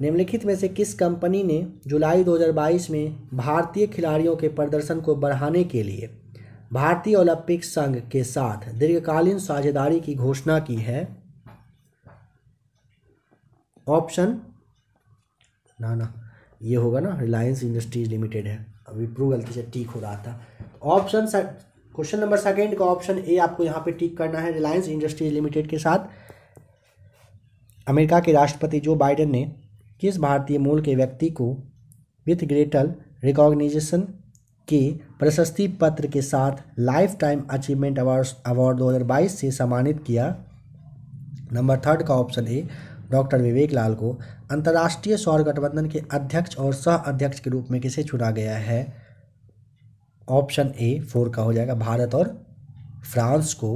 Speaker 1: निम्नलिखित में से किस कंपनी ने जुलाई 2022 में भारतीय खिलाड़ियों के प्रदर्शन को बढ़ाने के लिए भारतीय ओलंपिक संघ के साथ दीर्घकालीन साझेदारी की घोषणा की है ऑप्शन ना ना ये होगा ना रिलायंस इंडस्ट्रीज लिमिटेड है अभी प्रू गलती से टीक हो रहा था ऑप्शन क्वेश्चन नंबर सेकेंड का ऑप्शन ए आपको यहाँ पे टीक करना है रिलायंस इंडस्ट्रीज लिमिटेड के साथ अमेरिका के राष्ट्रपति जो बाइडेन ने किस भारतीय मूल के व्यक्ति को विथ ग्रेटल रिकॉग्निशन के प्रशस्ति पत्र के साथ lifetime achievement award award दो से सम्मानित किया नंबर थर्ड का option A doctor Vivek Lal को अंतर्राष्ट्रीय सौर गठबंधन के अध्यक्ष और सह अध्यक्ष के रूप में किसे चुना गया है ऑप्शन ए फोर का हो जाएगा भारत और फ्रांस को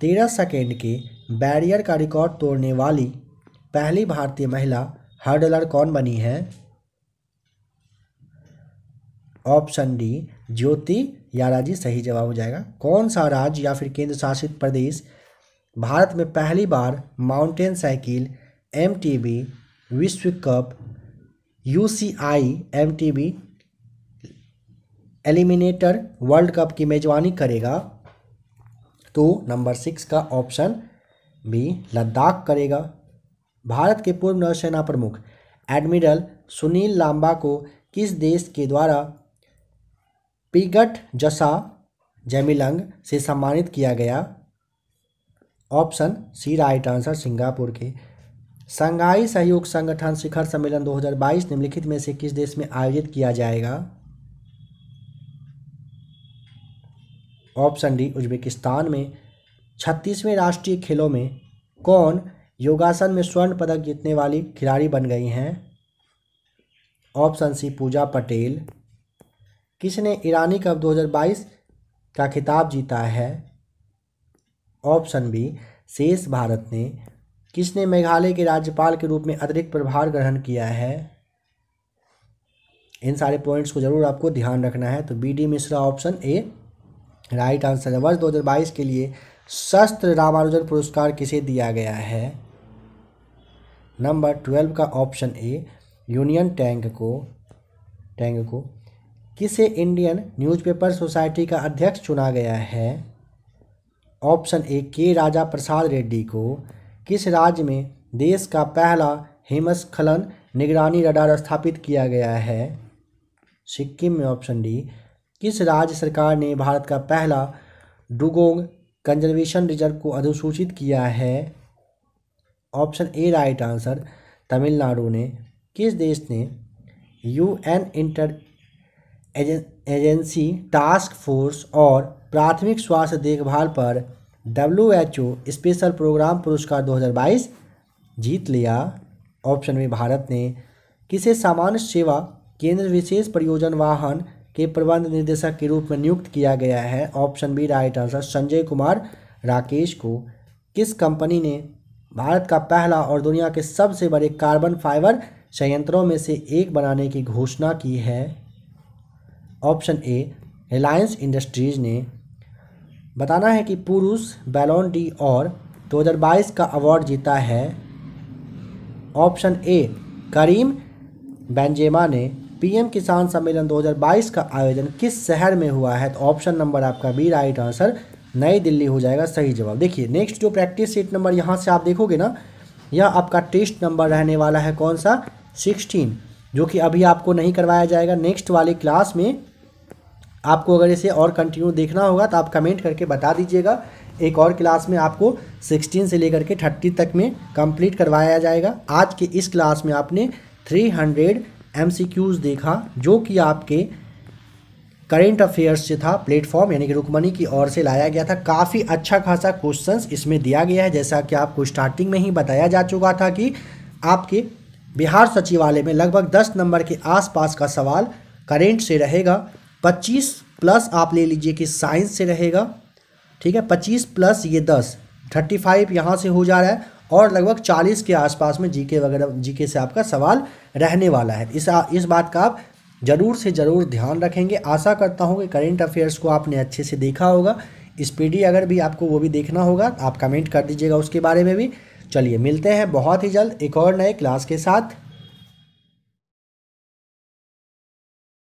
Speaker 1: तेरह सेकेंड के बैरियर का रिकॉर्ड तोड़ने वाली पहली भारतीय महिला हर्डलर कौन बनी है ऑप्शन डी ज्योति यारा जी सही जवाब हो जाएगा कौन सा राज्य या फिर केंद्र शासित प्रदेश भारत में पहली बार माउंटेन साइकिल एम विश्व cup U C I M eliminator world cup की मेजबानी करेगा तो नंबर सिक्स का ऑप्शन भी लद्दाख करेगा भारत के पूर्व नौसेना प्रमुख एडमिरल सुनील लांबा को किस देश के द्वारा पिगट जसा जेमिलंग से सम्मानित किया गया option C right answer Singapore के संघाई सहयोग संगठन शिखर सम्मेलन 2022 निम्नलिखित में से किस देश में आयोजित किया जाएगा ऑप्शन डी उज्बेकिस्तान में छत्तीसवें राष्ट्रीय खेलों में कौन योगासन में स्वर्ण पदक जीतने वाली खिलाड़ी बन गई हैं ऑप्शन सी पूजा पटेल किसने ईरानी कप 2022 का खिताब जीता है ऑप्शन बी शेष भारत ने किसने मेघालय के राज्यपाल के रूप में अतिरिक्त प्रभार ग्रहण किया है इन सारे पॉइंट्स को जरूर आपको ध्यान रखना है तो B D Mishra option A right answer है वर्ष दो के लिए शास्त्र रामानुजन पुरस्कार किसे दिया गया है नंबर ट्वेल्व का ऑप्शन ए यूनियन टैंक को टैंक को किसे इंडियन न्यूज़पेपर सोसाइटी का अध्यक्ष चुना गया है ऑप्शन ए के राजा प्रसाद रेड्डी को किस राज्य में देश का पहला हिमस्खलन निगरानी रडार स्थापित किया गया है सिक्किम में ऑप्शन डी किस राज्य सरकार ने भारत का पहला डुगोंग कंजर्वेशन रिजर्व को अधिसूचित किया है option A right answer Tamil Nadu ने किस देश ने U N inter agency task force और प्राथमिक स्वास्थ्य देखभाल पर WHO H O special programme पुरस्कार 2022 जीत लिया ऑप्शन में भारत ने किसे सामान्य सेवा केंद्र विशेष प्रयोजन वाहन के प्रबंध निदेशक के रूप में नियुक्त किया गया है option B right answer Sanjay Kumar Rakesh को किस कंपनी ने भारत का पहला और दुनिया के सबसे बड़े कार्बन फाइबर संयंत्रों में से एक बनाने की घोषणा की है ऑप्शन ए रिलायंस इंडस्ट्रीज ने बताना है कि पुरुष बैलोन डी और 2022 का अवार्ड जीता है ऑप्शन ए करीम बेंजेमा ने पीएम किसान सम्मेलन 2022 का आयोजन किस शहर में हुआ है तो ऑप्शन नंबर आपका B right answer New Delhi हो जाएगा सही जवाब देखिए नेक्स्ट जो प्रैक्टिस सीट नंबर यहाँ से आप देखोगे ना यह आपका टेस्ट नंबर रहने वाला है कौन सा सिक्सटीन जो कि अभी आपको नहीं करवाया जाएगा नेक्स्ट वाली क्लास में आपको अगर इसे और कंटिन्यू देखना होगा तो आप कमेंट करके बता दीजिएगा एक और क्लास में आपको 16 से लेकर के 30 तक में कंप्लीट करवाया जाएगा आज के इस क्लास में आपने 300 एम देखा जो कि आपके करेंट अफेयर्स से था प्लेटफॉर्म यानी कि रुकमनी की ओर से लाया गया था काफ़ी अच्छा खासा क्वेश्चंस इसमें दिया गया है जैसा कि आपको स्टार्टिंग में ही बताया जा चुका था कि आपके बिहार सचिवालय में लगभग दस नंबर के आसपास का सवाल करेंट से रहेगा पच्चीस प्लस आप ले लीजिए कि साइंस से रहेगा ठीक है पच्चीस प्लस ये दस थर्टी फाइव यहाँ से हो जा रहा है और लगभग 40 के आसपास में जीके वगैरह जीके से आपका सवाल रहने वाला है इस आ, इस बात का आप ज़रूर से ज़रूर ध्यान रखेंगे आशा करता हूँ कि करेंट अफेयर्स को आपने अच्छे से देखा होगा इस पीडी अगर भी आपको वो भी देखना होगा आप कमेंट कर दीजिएगा उसके बारे में भी चलिए मिलते हैं बहुत ही जल्द एक और नए क्लास के साथ